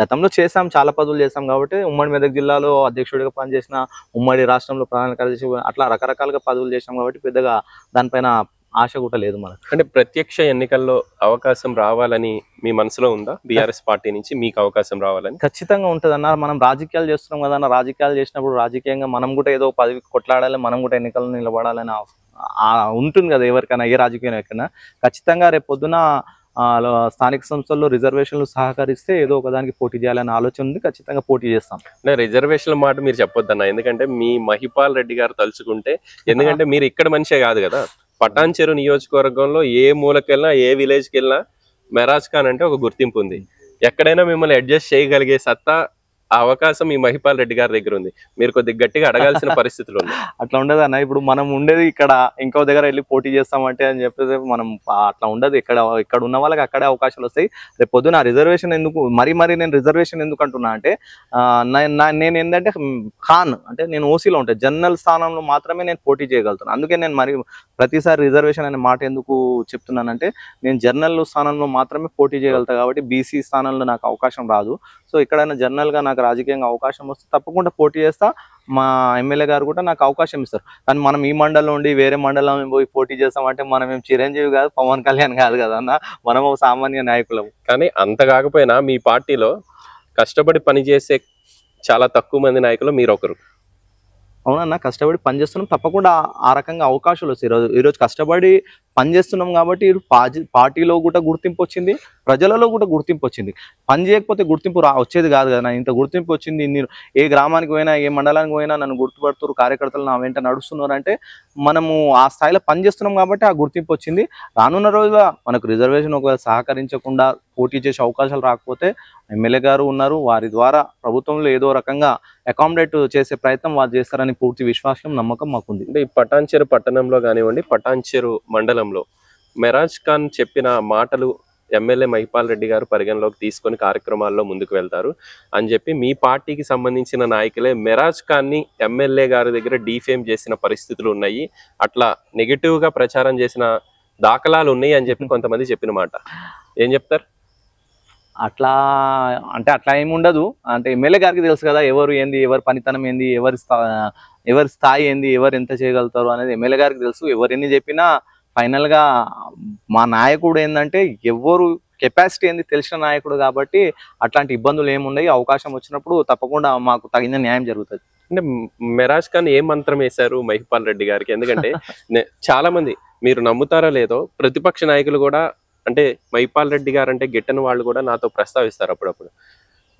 గతంలో చేసాం చాలా పదవులు చేసాం కాబట్టి ఉమ్మడి మెదక్ జిల్లాలో అధ్యక్షుడిగా పనిచేసిన ఉమ్మడి రాష్ట్రంలో ప్రధాన కార్యదర్శి అట్లా రకరకాలుగా పదవులు చేసాం కాబట్టి పెద్దగా దానిపైన ఆశ కూడా లేదు మనకు అంటే ప్రత్యక్ష ఎన్నికల్లో అవకాశం రావాలని మీ మనసులో ఉందా బీఆర్ఎస్ పార్టీ నుంచి మీకు అవకాశం రావాలని ఖచ్చితంగా ఉంటుంది అన్న మనం రాజకీయాలు చేస్తున్నాం కదన్న రాజకీయాలు చేసినప్పుడు రాజకీయంగా మనం కూడా ఏదో పదవి కొట్లాడాలి మనం కూడా ఎన్నికల్లో నిలబడాలని ఉంటుంది కదా ఎవరికైనా ఏ రాజకీయం ఎక్కడైనా ఖచ్చితంగా రేపు పొద్దున స్థానిక సంస్థల్లో రిజర్వేషన్లు సహకరిస్తే ఏదో ఒకదానికి పోటీ చేయాలనే ఆలోచన ఉంది ఖచ్చితంగా పోటీ చేస్తాం రిజర్వేషన్ల మాట మీరు చెప్పొద్దన్న ఎందుకంటే మీ మహిపాల్ రెడ్డి గారు తలుచుకుంటే ఎందుకంటే మీరు ఇక్కడ మనిషే కాదు కదా పటాన్చెరు నియోజకవర్గంలో ఏ మూలకెళ్ళినా ఏ విలేజ్కి వెళ్ళినా మెరాజ్ ఖాన్ అంటే ఒక గుర్తింపు ఉంది ఎక్కడైనా మిమ్మల్ని అడ్జస్ట్ చేయగలిగే సత్తా ఆ అవకాశం ఈ మహిపాల్ రెడ్డి గారి దగ్గర ఉంది మీరు కొద్దిగా గట్టిగా అడగాల్సిన పరిస్థితులు అట్లా ఉండదు అన్న ఇప్పుడు మనం ఉండేది ఇక్కడ ఇంకో దగ్గర వెళ్ళి పోటీ చేస్తామంటే అని చెప్పేసి మనం అట్లా ఉండదు ఇక్కడ ఇక్కడ ఉన్న వాళ్ళకి అక్కడే అవకాశాలు వస్తాయి రేపు పొద్దున రిజర్వేషన్ ఎందుకు మరి మరి నేను రిజర్వేషన్ ఎందుకు అంటున్నా అంటే నేను ఏంటంటే ఖాన్ అంటే నేను ఓసీలో ఉంటాను జనరల్ స్థానంలో మాత్రమే నేను పోటీ చేయగలుగుతాను అందుకే నేను మరి ప్రతిసారి రిజర్వేషన్ అనే మాట ఎందుకు చెప్తున్నానంటే నేను జర్నల్ స్థానంలో మాత్రమే పోటీ చేయగలుగుతా కాబట్టి బీసీ స్థానంలో నాకు అవకాశం రాదు సో ఎక్కడైనా జర్నల్గా నాకు రాజకీయంగా అవకాశం వస్తే తప్పకుండా పోటీ చేస్తా మా ఎమ్మెల్యే గారు కూడా నాకు అవకాశం ఇస్తారు కానీ మనం ఈ మండలం ఉండి వేరే మండలం పోయి పోటీ చేస్తామంటే మనం ఏం చిరంజీవి కాదు పవన్ కళ్యాణ్ కాదు కదా అన్న మనం సామాన్య నాయకులం కానీ అంత కాకపోయినా మీ పార్టీలో కష్టపడి పనిచేసే చాలా తక్కువ మంది నాయకులు మీరు ఒకరు అవునన్నా కష్టపడి పనిచేస్తున్నాం తప్పకుండా ఆ రకంగా అవకాశాలు వస్తాయి ఈరోజు ఈరోజు కష్టపడి పనిచేస్తున్నాం కాబట్టి పార్టీ పార్టీలో కూడా గుర్తింపు వచ్చింది ప్రజలలో కూడా గుర్తింపు వచ్చింది పని చేయకపోతే గుర్తింపు రా వచ్చేది కాదు కదా ఇంత గుర్తింపు వచ్చింది నేను ఏ గ్రామానికి పోయినా ఏ మండలానికి పోయినా నన్ను గుర్తుపడుతున్నారు కార్యకర్తలు నా వెంట నడుస్తున్నారు అంటే మనము ఆ స్థాయిలో పనిచేస్తున్నాం కాబట్టి ఆ గుర్తింపు వచ్చింది రానున్న రోజుల మనకు రిజర్వేషన్ ఒకవేళ సహకరించకుండా పోటీ చేసే అవకాశాలు రాకపోతే ఎమ్మెల్యే గారు ఉన్నారు వారి ద్వారా ప్రభుత్వంలో ఏదో రకంగా అకామిడేట్ చేసే ప్రయత్నం వారు చేస్తారని పూర్తి విశ్వాసం నమ్మకం మాకుంది అంటే ఈ పటాన్చేరు పట్టణంలో కానివ్వండి పటాన్చేరు మండలం కార్యక్రమంలో మెరాజ్ ఖాన్ చెప్పిన మాటలు ఎమ్మెల్యే మహిపాల్ రెడ్డి గారు పరిగణలోకి తీసుకొని కార్యక్రమాల్లో ముందుకు వెళ్తారు అని చెప్పి మీ పార్టీకి సంబంధించిన నాయకులే మెరాజ్ ఖాన్ని ఎమ్మెల్యే గారి దగ్గర డీఫేమ్ చేసిన పరిస్థితులు ఉన్నాయి అట్లా నెగిటివ్గా ప్రచారం చేసిన దాఖలాలు ఉన్నాయి అని చెప్పి కొంతమంది చెప్పిన మాట ఏం చెప్తారు అట్లా అంటే అట్లా ఏమి ఉండదు అంటే ఎమ్మెల్యే గారికి తెలుసు కదా ఎవరు ఏంది ఎవరు పనితనం ఏంది ఎవరి ఎవరి స్థాయి ఏంది ఎవరు ఎంత చేయగలుగుతారు అనేది ఎమ్మెల్యే గారికి తెలుసు ఎవరు ఎన్ని చెప్పినా ఫైనల్గా మా నాయకుడు ఏంటంటే ఎవరు కెపాసిటీ ఏంది తెలిసిన నాయకుడు కాబట్టి అట్లాంటి ఇబ్బందులు ఏమున్నాయి అవకాశం వచ్చినప్పుడు తప్పకుండా మాకు తగిన న్యాయం జరుగుతుంది అంటే మెరాజ్ ఖాన్ ఏ మంత్రం వేశారు మహిపాల్ రెడ్డి గారికి ఎందుకంటే చాలా మంది మీరు నమ్ముతారా లేదో ప్రతిపక్ష నాయకులు కూడా అంటే మహిపాల్ రెడ్డి గారు అంటే గిట్టని వాళ్ళు కూడా నాతో ప్రస్తావిస్తారు అప్పుడప్పుడు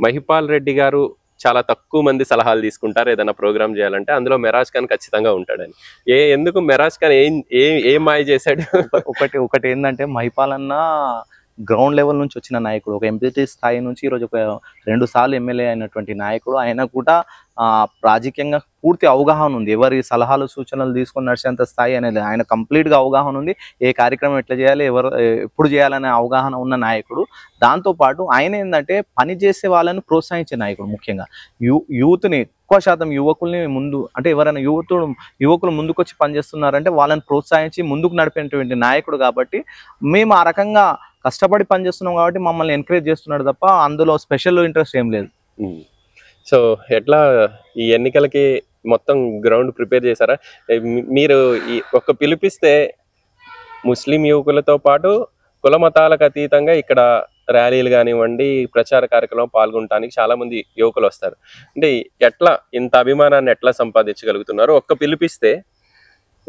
మహిపాల్ రెడ్డి గారు చాలా తక్కువ మంది సలహాలు తీసుకుంటారు ఏదైనా ప్రోగ్రామ్ చేయాలంటే అందులో మెరాజ్ ఖాన్ ఖచ్చితంగా ఉంటాడని ఏ ఎందుకు మెరాజ్ ఖాన్ ఏం ఏ ఏం మాయ చేశాడు ఒకటి ఒకటి ఏంటంటే మైపాలన్నా గ్రౌండ్ లెవెల్ నుంచి వచ్చిన నాయకుడు ఒక ఎంపీటీ స్థాయి నుంచి ఈరోజు ఒక రెండు సార్లు ఎమ్మెల్యే అయినటువంటి నాయకుడు ఆయన కూడా రాజకీయంగా పూర్తి అవగాహన ఉంది ఎవరి సలహాలు సూచనలు తీసుకొని నడిచేంత స్థాయి అనేది ఆయన కంప్లీట్గా అవగాహన ఉంది ఏ కార్యక్రమం ఎట్లా చేయాలి ఎవరు ఎప్పుడు చేయాలనే అవగాహన ఉన్న నాయకుడు దాంతోపాటు ఆయన ఏంటంటే పనిచేసే వాళ్ళని ప్రోత్సహించే నాయకుడు ముఖ్యంగా యూ యూత్ని ఎక్కువ శాతం యువకుల్ని ముందు అంటే ఎవరైనా యువతుడు యువకులు ముందుకొచ్చి పనిచేస్తున్నారంటే వాళ్ళని ప్రోత్సహించి ముందుకు నడిపేటువంటి నాయకుడు కాబట్టి మేము ఆ రకంగా కష్టపడి పనిచేస్తున్నాం కాబట్టి మమ్మల్ని ఎంకరేజ్ చేస్తున్నాడు తప్ప అందులో స్పెషల్ ఇంట్రెస్ట్ ఏం లేదు సో ఎట్లా ఈ ఎన్నికలకి మొత్తం గ్రౌండ్ ప్రిపేర్ చేశారా మీరు ఈ ఒక్క పిలిపిస్తే ముస్లిం యువకులతో పాటు కుల మతాలకు అతీతంగా ఇక్కడ ర్యాలీలు కానివ్వండి ప్రచార కార్యక్రమం పాల్గొనడానికి చాలా మంది యువకులు వస్తారు అంటే ఎట్లా ఇంత అభిమానాన్ని ఎట్లా సంపాదించగలుగుతున్నారు ఒక్క పిలిపిస్తే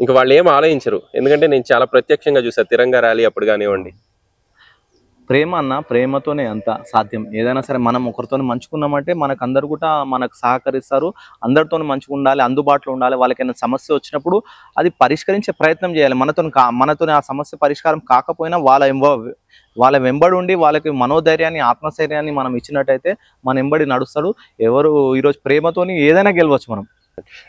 ఇంక వాళ్ళు ఏం ఆలోచించరు ఎందుకంటే నేను చాలా ప్రత్యక్షంగా చూసాను తిరంగా ర్యాలీ అప్పుడు కానివ్వండి ప్రేమ అన్న ప్రేమతోనే అంత సాధ్యం ఏదైనా సరే మనం ఒకరితో మంచుకున్నామంటే మనకు అందరు కూడా మనకు సహకరిస్తారు అందరితో మంచిగా ఉండాలి అందుబాటులో ఉండాలి వాళ్ళకైనా సమస్య వచ్చినప్పుడు అది పరిష్కరించే ప్రయత్నం చేయాలి మనతో మనతో ఆ సమస్య పరిష్కారం కాకపోయినా వాళ్ళ వాళ్ళ వెంబడి ఉండి వాళ్ళకి మనోధైర్యాన్ని ఆత్మస్థైర్యాన్ని మనం ఇచ్చినట్టయితే మన వెంబడి నడుస్తాడు ఎవరు ఈరోజు ప్రేమతోని ఏదైనా గెలవచ్చు మనం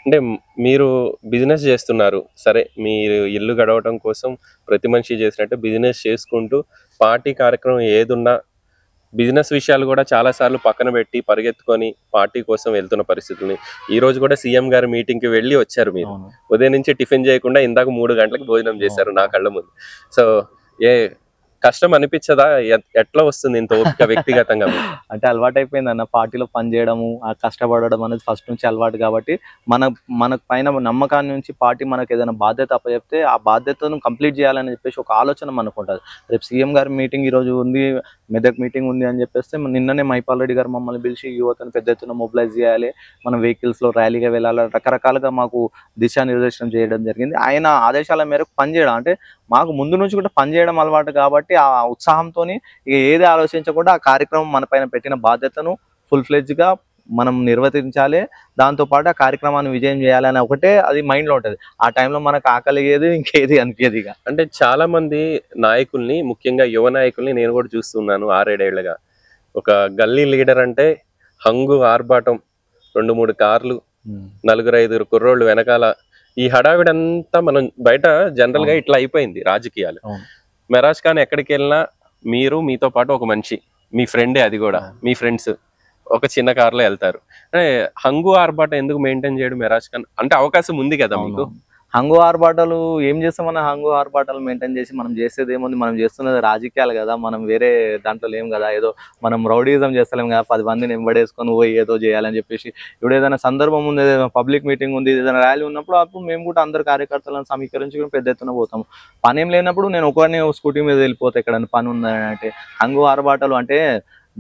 అంటే మీరు బిజినెస్ చేస్తున్నారు సరే మీరు ఇల్లు గడవటం కోసం ప్రతి మనిషి చేసినట్టు బిజినెస్ చేసుకుంటూ పార్టీ కార్యక్రమం ఏదున్నా బిజినెస్ విషయాలు కూడా చాలాసార్లు పక్కన పెట్టి పరిగెత్తుకొని పార్టీ కోసం వెళ్తున్న పరిస్థితుల్ని ఈ రోజు కూడా సీఎం గారు మీటింగ్కి వెళ్ళి వచ్చారు మీరు ఉదయం నుంచి టిఫిన్ చేయకుండా ఇందాక మూడు గంటలకు భోజనం చేశారు నా కళ్ళ ముందు సో ఏ కష్టం అనిపించదా ఎట్లా వస్తుంది ఇంత ఓపిక వ్యక్తిగతంగా అంటే అలవాటు అయిపోయింది అన్న పార్టీలో పనిచేయడము ఆ కష్టపడడం అనేది ఫస్ట్ నుంచి అలవాటు కాబట్టి మన మన పైన నమ్మకాన్ని నుంచి పార్టీ మనకు ఏదైనా బాధ్యత అప్పచెప్తే ఆ బాధ్యతను కంప్లీట్ చేయాలని చెప్పేసి ఒక ఆలోచన మనకు ఉంటుంది రేపు సీఎం గారి మీటింగ్ ఈరోజు ఉంది మెదక్ మీటింగ్ ఉంది అని చెప్పేస్తే నిన్ననే మైపాల్ రెడ్డి గారు మమ్మల్ని పిలిచి యువతను పెద్ద ఎత్తున మొబిలైజ్ చేయాలి మన వెహికల్స్లో ర్యాలీగా వెళ్ళాలి రకరకాలుగా మాకు దిశానిర్దేశం చేయడం జరిగింది ఆయన ఆదేశాల మేరకు పనిచేయడం అంటే మాకు ముందు నుంచి కూడా పనిచేయడం అలవాటు కాబట్టి ఆ ఉత్సాహంతో ఏది ఆలోచించకుండా ఆ కార్యక్రమం మన పైన పెట్టిన బాధ్యతను ఫుల్ ఫ్లెడ్జ్గా మనం నిర్వర్తించాలి దాంతోపాటు ఆ కార్యక్రమాన్ని విజయం చేయాలి అని ఒకటే అది మైండ్లో ఉంటుంది ఆ టైంలో మనకు ఆకలిగేది ఇంకేది అనిపేది ఇక అంటే చాలామంది నాయకుల్ని ముఖ్యంగా యువ నాయకుల్ని నేను కూడా చూస్తున్నాను ఆరేడేళ్లుగా ఒక గల్లీ లీడర్ అంటే హంగు ఆర్భాటం రెండు మూడు కార్లు నలుగురు ఐదుగురు కుర్రోళ్ళు వెనకాల ఈ హడావిడంతా మనం బయట జనరల్ గా ఇట్లా అయిపోయింది రాజకీయాలు మెరాజ్ ఖాన్ ఎక్కడికి వెళ్ళినా మీరు మీతో పాటు ఒక మనిషి మీ ఫ్రెండే అది కూడా మీ ఫ్రెండ్స్ ఒక చిన్న కార్లో వెళ్తారు హంగు ఆర్బాట ఎందుకు మెయింటైన్ చేయడం మెరాజ్ ఖాన్ అంటే అవకాశం ఉంది కదా మీకు హంగు ఆర్భాటాలు ఏం చేస్తాం చేస్తామన్న హంగు ఆర్భాటాలు మెయింటైన్ చేసి మనం చేసేది ఏముంది మనం చేస్తున్నది రాజకీయాలు కదా మనం వేరే దాంట్లో లేం కదా ఏదో మనం రౌడీజం చేస్తలేం కదా పది మందిని ఎంబడేసుకొని పోయి ఏదో చేయాలని చెప్పేసి ఇప్పుడు ఏదైనా సందర్భం ఉంది ఏదైనా పబ్లిక్ మీటింగ్ ఉంది ఏదైనా ర్యాలీ ఉన్నప్పుడు అప్పుడు మేము కూడా అందరు కార్యకర్తలను సమీకరించుకుని పెద్ద ఎత్తున పోతాము పని ఏం లేనప్పుడు నేను ఒకరిని స్కూటీ మీద వెళ్ళిపోతే ఎక్కడైనా పని ఉందని అంటే హంగు ఆర్భాటాలు అంటే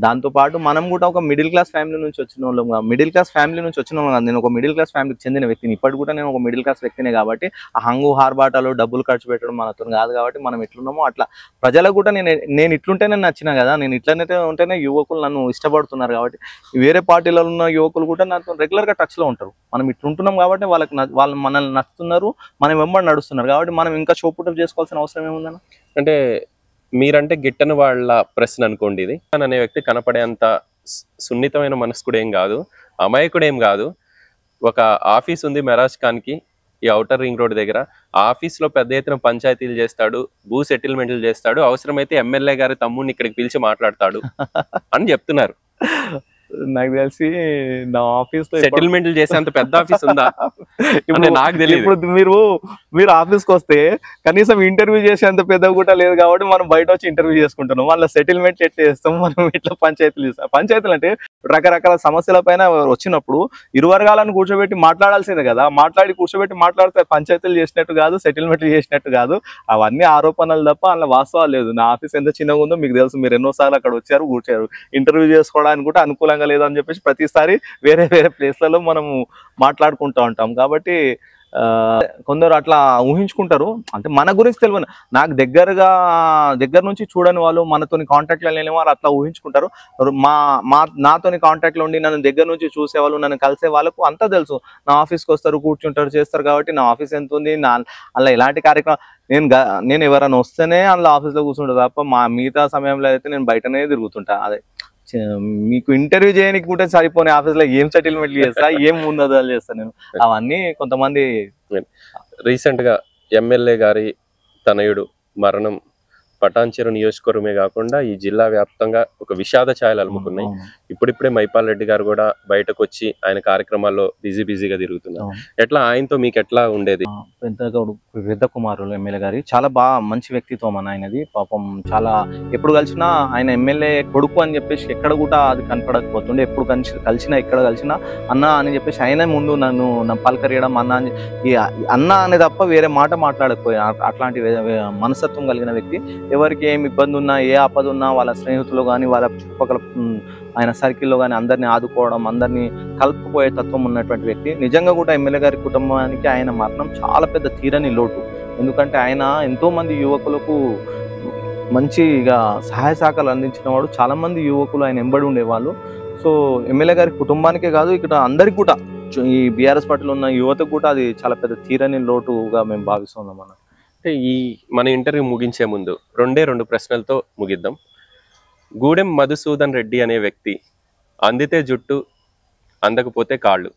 దాంతోపాటు మనం కూడా ఒక మిడిల్ క్లాస్ ఫ్యామిలీ నుంచి వచ్చిన వాళ్ళం మిడిల్ క్లాస్ ఫ్యామిలీ నుంచి వచ్చిన వాళ్ళం నేను ఒక మిడిల్ క్లాస్ ఫ్యామిలీకి చెందిన వ్యక్తిని ఇప్పటి కూడా నేను ఒక మిడిల్ క్లాస్ వ్యక్తినే కాబట్టి ఆ హంగు హార్బాటాలు డబ్బులు ఖర్చు పెట్టడం మనతో కాదు కాబట్టి మనం ఎట్లున్నామో అట్లా ప్రజలకు కూడా నేను నేను ఇట్లుంటేనే నచ్చిన కదా నేను ఇట్లనైతే ఉంటేనే యువకులు నన్ను ఇష్టపడుతున్నారు కాబట్టి వేరే పార్టీలలో ఉన్న యువకులు కూడా నాతో రెగ్యులర్గా టచ్లో ఉంటారు మనం ఇట్లుంటున్నాం కాబట్టి వాళ్ళకి వాళ్ళు మనల్ని నచ్చుతున్నారు మనం వెంబడి నడుస్తున్నారు కాబట్టి మనం ఇంకా షోపుటప్ చేసుకోవాల్సిన అవసరం ఏముందన్న అంటే మీరంటే గిట్టని వాళ్ళ ప్రశ్న అనుకోండి ఇది అనే వ్యక్తి కనపడేంత సున్నితమైన మనస్కుడు ఏం కాదు అమాయకుడు ఏం కాదు ఒక ఆఫీస్ ఉంది మెరాజ్ ఖాన్కి ఈ అవుటర్ రింగ్ రోడ్ దగ్గర ఆఫీస్లో పెద్ద ఎత్తున పంచాయతీలు చేస్తాడు భూ సెటిల్మెంట్లు చేస్తాడు అవసరమైతే ఎమ్మెల్యే గారి తమ్ముడిని ఇక్కడికి పిలిచి మాట్లాడతాడు అని చెప్తున్నారు నాకు తెలిసి నా ఆఫీస్ లో సెటిల్మెంట్ చేసేంత పెద్ద ఆఫీస్ ఉందా ఇప్పుడు నాకు తెలియదు ఇప్పుడు మీరు మీరు ఆఫీస్ కి వస్తే కనీసం ఇంటర్వ్యూ చేసేంత పెద్ద కూడా లేదు కాబట్టి మనం బయట వచ్చి ఇంటర్వ్యూ చేసుకుంటున్నాం వాళ్ళ సెటిల్మెంట్ ఎట్లా చేస్తాం మనం ఇట్లా పంచాయతీలు చేస్తాం పంచాయతీలు అంటే రకరకాల సమస్యల పైన వచ్చినప్పుడు ఇరు వర్గాలను కూర్చోబెట్టి మాట్లాడాల్సిందే కదా మాట్లాడి కూర్చోబెట్టి మాట్లాడితే పంచాయతీలు చేసినట్టు కాదు సెటిల్మెంట్లు చేసినట్టు కాదు అవన్నీ ఆరోపణలు తప్ప అందులో వాస్తవాలు లేదు నా ఆఫీస్ ఎంత చిన్నగా ఉందో మీకు తెలుసు మీరు ఎన్నోసార్లు అక్కడ వచ్చారు కూర్చారు ఇంటర్వ్యూ చేసుకోవడానికి కూడా అనుకూలంగా లేదు లేదని చెప్పేసి ప్రతిసారి వేరే వేరే ప్లేస్లలో మనము మాట్లాడుకుంటూ ఉంటాం కాబట్టి కొందరు అట్లా ఊహించుకుంటారు అంటే మన గురించి తెలియదు నాకు దగ్గరగా దగ్గర నుంచి చూడని వాళ్ళు మనతోని కాంటాక్ట్లో లేని వాళ్ళు అట్లా ఊహించుకుంటారు మా మా నాతోని కాంటాక్ట్లో ఉండి నన్ను దగ్గర నుంచి చూసేవాళ్ళు నన్ను కలిసే వాళ్ళకు అంతా తెలుసు నా ఆఫీస్కి వస్తారు కూర్చుంటారు చేస్తారు కాబట్టి నా ఆఫీస్ ఎంత ఉంది నా అలా ఇలాంటి కార్యక్రమం నేను నేను ఎవరైనా వస్తేనే అందులో ఆఫీస్లో కూర్చుంటారు తప్ప మా మిగతా సమయంలో అయితే నేను బయటనే తిరుగుతుంటా అదే మీకు ఇంటర్వ్యూ చేయడానికి కూడా సరిపోయి ఆఫీస్ లో ఏం సెటిల్మెంట్లు చేస్తా ఏం ఉందో చేస్తా నేను అవన్నీ కొంతమంది రీసెంట్ గా ఎమ్మెల్యే గారి తనయుడు మరణం పటాన్చెరు నియోజకవర్గమే కాకుండా ఈ జిల్లా వ్యాప్తంగా ఒక విషాద ఛాయలు అలుముకున్నాయి ఇప్పుడిప్పుడే మైపాల్ రెడ్డి గారు కూడా బయటకు వచ్చి ఆయన కార్యక్రమాల్లో బిజీ బిజీగా తిరుగుతున్నారు ఎట్లా ఆయనతో మీకు ఎట్లా ఉండేది పెద్దగౌడు పెద్ద కుమారులు ఎమ్మెల్యే గారి చాలా బాగా మంచి వ్యక్తిత్వం అని ఆయనది పాపం చాలా ఎప్పుడు కలిసినా ఆయన ఎమ్మెల్యే కొడుకు అని చెప్పేసి ఎక్కడ కూడా అది కనపడకపోతుండే ఎప్పుడు కలిసి కలిసినా ఎక్కడ కలిసినా అన్న అని చెప్పేసి ఆయనే ముందు నన్ను పలకరియడం అన్న అని అన్న అనే తప్ప వేరే మాట మాట్లాడకపోయా అట్లాంటి మనస్తత్వం కలిగిన వ్యక్తి ఎవరికి ఏమి ఇబ్బంది ఉన్నా ఏ ఆపద ఉన్నా వాళ్ళ స్నేహితులు కానీ వాళ్ళ చుట్టుపక్కల ఆయన సర్కిల్లో కానీ అందరినీ ఆదుకోవడం అందరినీ కలుపుకుపోయే తత్వం ఉన్నటువంటి వ్యక్తి నిజంగా కూడా ఎమ్మెల్యే గారి కుటుంబానికి ఆయన మరణం చాలా పెద్ద తీరని లోటు ఎందుకంటే ఆయన ఎంతోమంది యువకులకు మంచిగా సహాయ సహకారాలు అందించిన వాడు చాలామంది యువకులు ఆయన ఎంబడి ఉండేవాళ్ళు సో ఎమ్మెల్యే గారి కుటుంబానికే కాదు ఇక్కడ అందరికి కూడా ఈ బీఆర్ఎస్ పార్టీలో ఉన్న యువతకు కూడా అది చాలా పెద్ద తీరని లోటుగా మేము భావిస్తున్నాం అన్నమాట ఈ మన ఇంటర్వ్యూ ముగించే ముందు రెండే రెండు ప్రశ్నలతో ముగిద్దాం గూడెం మధుసూదన్ రెడ్డి అనే వ్యక్తి అందితే జుట్టు అందకపోతే కాళ్ళు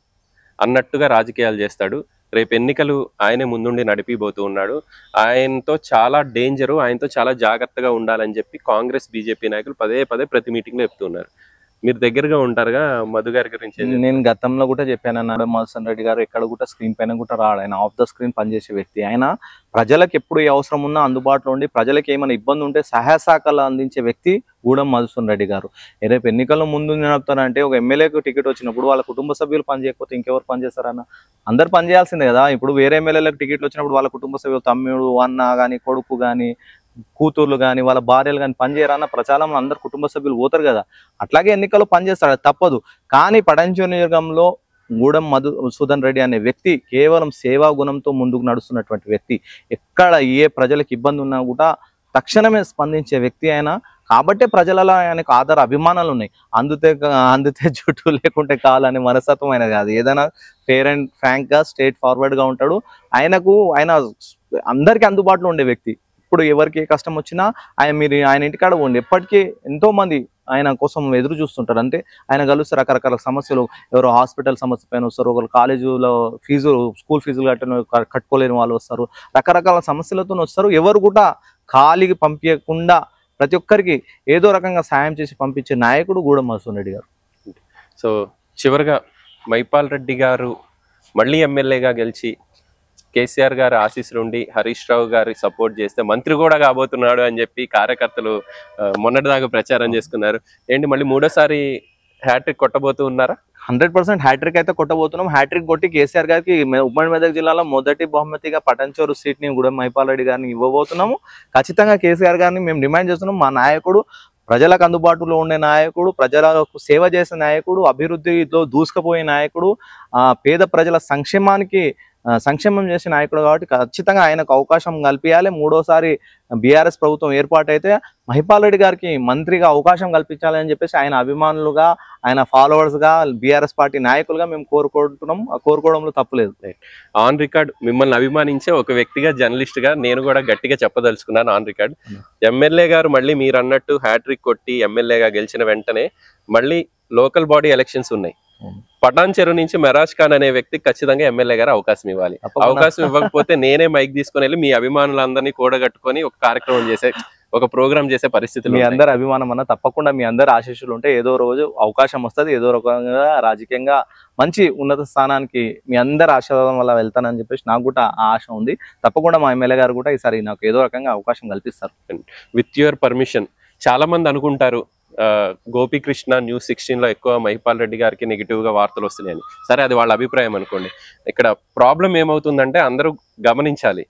అన్నట్టుగా రాజకీయాలు చేస్తాడు రేపు ఎన్నికలు ఆయనే ముందుండి నడిపిపోతూ ఉన్నాడు ఆయనతో చాలా డేంజరు ఆయనతో చాలా జాగ్రత్తగా ఉండాలని చెప్పి కాంగ్రెస్ బీజేపీ నాయకులు పదే పదే ప్రతి మీటింగ్లో చెప్తున్నారు మీరు దగ్గరగా ఉంటారుగా మధు గారి గురించి నేను గతంలో కూడా చెప్పాను మధుసన్ రెడ్డి గారు ఎక్కడ కూడా స్క్రీన్ పైన కూడా రాడు ఆయన ఆఫ్ ద స్క్రీన్ పనిచేసే వ్యక్తి ఆయన ప్రజలకు ఎప్పుడు ఏ అవసరం ఉన్నా అందుబాటులో ఉండి ప్రజలకు ఏమైనా ఇబ్బంది ఉంటే సహాయ సహకారాలు అందించే వ్యక్తి గూడెం మధుసూన్ రెడ్డి గారు రేపు ఎన్నికల్లో ముందు నడుపుతారంటే ఒక ఎమ్మెల్యేకు టికెట్ వచ్చినప్పుడు వాళ్ళ కుటుంబ సభ్యులు పనిచేయకపోతే ఇంకెవరు పనిచేస్తారన్న అందరు పనిచేయాల్సిందే కదా ఇప్పుడు వేరే ఎమ్మెల్యేలకు టికెట్లు వచ్చినప్పుడు వాళ్ళ కుటుంబ సభ్యులు తమ్ముడు అన్న కానీ కొడుకు కానీ కూతుర్లు కానీ వాళ్ళ భార్యలు కానీ పనిచేయరన్న ప్రచారం అందరు కుటుంబ సభ్యులు పోతారు కదా అట్లాగే ఎన్నికల్లో పనిచేస్తాడు తప్పదు కానీ పడంచు నియోగంలో గూడెం మధుసూదన్ రెడ్డి అనే వ్యక్తి కేవలం సేవా గుణంతో ముందుకు నడుస్తున్నటువంటి వ్యక్తి ఎక్కడ ఏ ప్రజలకు ఇబ్బంది ఉన్నా కూడా తక్షణమే స్పందించే వ్యక్తి ఆయన కాబట్టే ప్రజలలో ఆయనకు ఆధార అభిమానాలు ఉన్నాయి అందుతే అందుతే జుట్టు లేకుంటే కావాలనే మనస్తత్వం ఆయన కాదు ఏదైనా ఫేర్ అండ్ ఫ్రాంక్గా స్ట్రేట్ ఫార్వర్డ్గా ఉంటాడు ఆయనకు ఆయన అందరికీ అందుబాటులో ఉండే వ్యక్తి ఎప్పుడు ఎవరికి ఏ కష్టం వచ్చినా ఆయన మీరు ఆయన ఇంటికాడ ఉండి ఎప్పటికీ ఎంతోమంది ఆయన కోసం ఎదురు చూస్తుంటారు అంటే ఆయన కలుస్తే రకరకాల సమస్యలు ఎవరు హాస్పిటల్ సమస్య పైన వస్తారు ఒకరు కాలేజీలో ఫీజులు స్కూల్ ఫీజులు కట్టిన కట్టుకోలేని వాళ్ళు వస్తారు రకరకాల సమస్యలతో వస్తారు ఎవరు కూడా ఖాళీకి పంపించకుండా ప్రతి ఒక్కరికి ఏదో రకంగా సాయం చేసి పంపించే నాయకుడు గూడ మధుసూన్ రెడ్డి గారు సో చివరిగా మైపాల్ రెడ్డి గారు మళ్ళీ ఎమ్మెల్యేగా గెలిచి కేసీఆర్ గారి ఆశీస్సులు ఉండి హరీష్ రావు గారి సపోర్ట్ చేస్తే మంత్రి కూడా కాబోతున్నాడు అని చెప్పి కార్యకర్తలు మొన్నటిదాకా ప్రచారం చేసుకున్నారు ఏంటి మళ్ళీ మూడోసారి హ్యాట్రిక్ కొట్టబోతూ ఉన్నారా హండ్రెడ్ పర్సెంట్ హ్యాట్రిక్ అయితే కొట్టబోతున్నాం హ్యాట్రిక్ కొట్టి కేసీఆర్ గారికి ఉమ్మడి మెదక్ జిల్లాలో మొదటి బహుమతిగా పటంచోరు సీట్ని గుడెం మహిపాల్రెడ్డి గారిని ఇవ్వబోతున్నాము ఖచ్చితంగా కేసీఆర్ గారిని మేము డిమాండ్ చేస్తున్నాం మా నాయకుడు ప్రజలకు అందుబాటులో ఉండే నాయకుడు ప్రజలకు సేవ చేసే నాయకుడు అభివృద్ధిలో దూసుకుపోయే నాయకుడు పేద ప్రజల సంక్షేమానికి సంక్షేమం చేసే నాయకుడు కాబట్టి ఖచ్చితంగా ఆయనకు అవకాశం కల్పించాలి మూడోసారి బీఆర్ఎస్ ప్రభుత్వం ఏర్పాటైతే మహిపాల్ రెడ్డి గారికి మంత్రిగా అవకాశం కల్పించాలని చెప్పేసి ఆయన అభిమానులుగా ఆయన ఫాలోవర్స్గా బీఆర్ఎస్ పార్టీ నాయకులుగా మేము కోరుకుంటున్నాం కోరుకోవడంలో తప్పులేదు ఆన్ రికార్డ్ మిమ్మల్ని అభిమానించే ఒక వ్యక్తిగా జర్నలిస్ట్గా నేను కూడా గట్టిగా చెప్పదలుచుకున్నాను ఆన్ రికార్డ్ ఎమ్మెల్యే గారు మళ్ళీ మీరు అన్నట్టు హ్యాట్రిక్ కొట్టి ఎమ్మెల్యేగా గెలిచిన వెంటనే మళ్ళీ లోకల్ బాడీ ఎలక్షన్స్ ఉన్నాయి పటాన్ చెరువు నుంచి మెరాజ్ ఖాన్ అనే వ్యక్తి ఖచ్చితంగా ఎమ్మెల్యే గారు అవకాశం ఇవ్వాలి అవకాశం ఇవ్వకపోతే నేనే మైక్ తీసుకుని వెళ్ళి మీ అభిమానులందరినీ కూడగట్టుకొని ఒక కార్యక్రమం చేసే ఒక ప్రోగ్రామ్ చేసే పరిస్థితులు మీ అందరు అభిమానం అన్న తప్పకుండా మీ అందరు ఆశీస్సులు ఉంటే ఏదో రోజు అవకాశం వస్తుంది ఏదో రకంగా రాజకీయంగా మంచి ఉన్నత స్థానానికి మీ అందరు ఆశీర్వాదం వల్ల వెళ్తానని చెప్పేసి నాకు కూడా ఆశ ఉంది తప్పకుండా మా ఎమ్మెల్యే గారు కూడా ఈసారి నాకు ఏదో రకంగా అవకాశం కల్పిస్తారు విత్ యువర్ పర్మిషన్ చాలా మంది అనుకుంటారు గోపీకృష్ణ న్యూస్ సిక్స్టీన్లో ఎక్కువ మహిపాల్ రెడ్డి గారికి నెగిటివ్గా వార్తలు వస్తున్నాయని సరే అది వాళ్ళ అభిప్రాయం అనుకోండి ఇక్కడ ప్రాబ్లం ఏమవుతుందంటే అందరూ గమనించాలి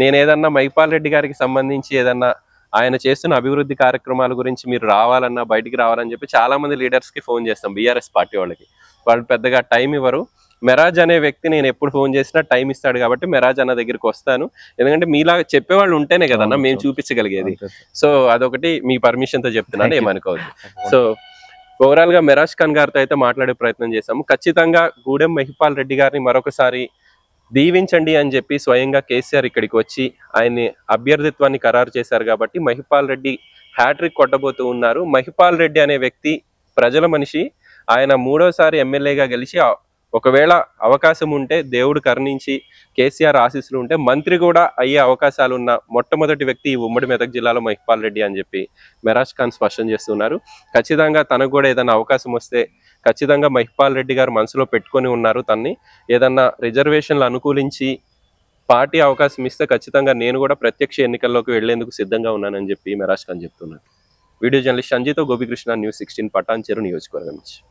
నేను ఏదన్నా మహిపాల్ రెడ్డి గారికి సంబంధించి ఏదన్నా ఆయన చేస్తున్న అభివృద్ధి కార్యక్రమాల గురించి మీరు రావాలన్నా బయటికి రావాలని చెప్పి చాలామంది లీడర్స్కి ఫోన్ చేస్తాం బీఆర్ఎస్ పార్టీ వాళ్ళకి వాళ్ళు పెద్దగా టైం ఇవ్వరు మెరాజ్ అనే వ్యక్తి నేను ఎప్పుడు ఫోన్ చేసినా టైం ఇస్తాడు కాబట్టి మెరాజ్ అన్న దగ్గరికి వస్తాను ఎందుకంటే మీలా చెప్పేవాళ్ళు ఉంటేనే కదన్నా మేము చూపించగలిగేది సో అదొకటి మీ పర్మిషన్తో చెప్తున్నాను ఏమనుకోవద్దు సో ఓవరాల్గా మెరాజ్ ఖాన్ గారితో అయితే మాట్లాడే ప్రయత్నం చేశాము ఖచ్చితంగా గూడెం మహిపాల్ రెడ్డి గారిని మరొకసారి దీవించండి అని చెప్పి స్వయంగా కేసీఆర్ ఇక్కడికి వచ్చి ఆయన్ని అభ్యర్థిత్వాన్ని ఖరారు చేశారు కాబట్టి మహిపాల్ రెడ్డి హ్యాట్రిక్ కొట్టబోతూ ఉన్నారు మహిపాల్ రెడ్డి అనే వ్యక్తి ప్రజల మనిషి ఆయన మూడోసారి ఎమ్మెల్యేగా గెలిచి ఒకవేళ అవకాశం ఉంటే దేవుడు కరుణించి కేసీఆర్ ఆశీస్సులు ఉంటే మంత్రి కూడా అయ్యే అవకాశాలు ఉన్న మొట్టమొదటి వ్యక్తి ఈ ఉమ్మడి మెదక్ జిల్లాలో మహిపాల్ రెడ్డి అని చెప్పి మెరాజ్ ఖాన్ స్పష్టం చేస్తున్నారు ఖచ్చితంగా తనకు కూడా ఏదైనా అవకాశం వస్తే ఖచ్చితంగా మహిపాల్ రెడ్డి గారు మనసులో పెట్టుకొని ఉన్నారు తన్ని ఏదన్నా రిజర్వేషన్లు అనుకూలించి పార్టీ అవకాశం ఇస్తే ఖచ్చితంగా నేను కూడా ప్రత్యక్ష ఎన్నికల్లోకి వెళ్లేందుకు సిద్ధంగా ఉన్నానని చెప్పి మెరాజ్ ఖాన్ చెప్తున్నారు వీడియో జర్నలిస్ట్ సంజీతో గోపికృష్ణ న్యూస్ సిక్స్టీన్ పటాన్చెరు నియోజకవర్గం నుంచి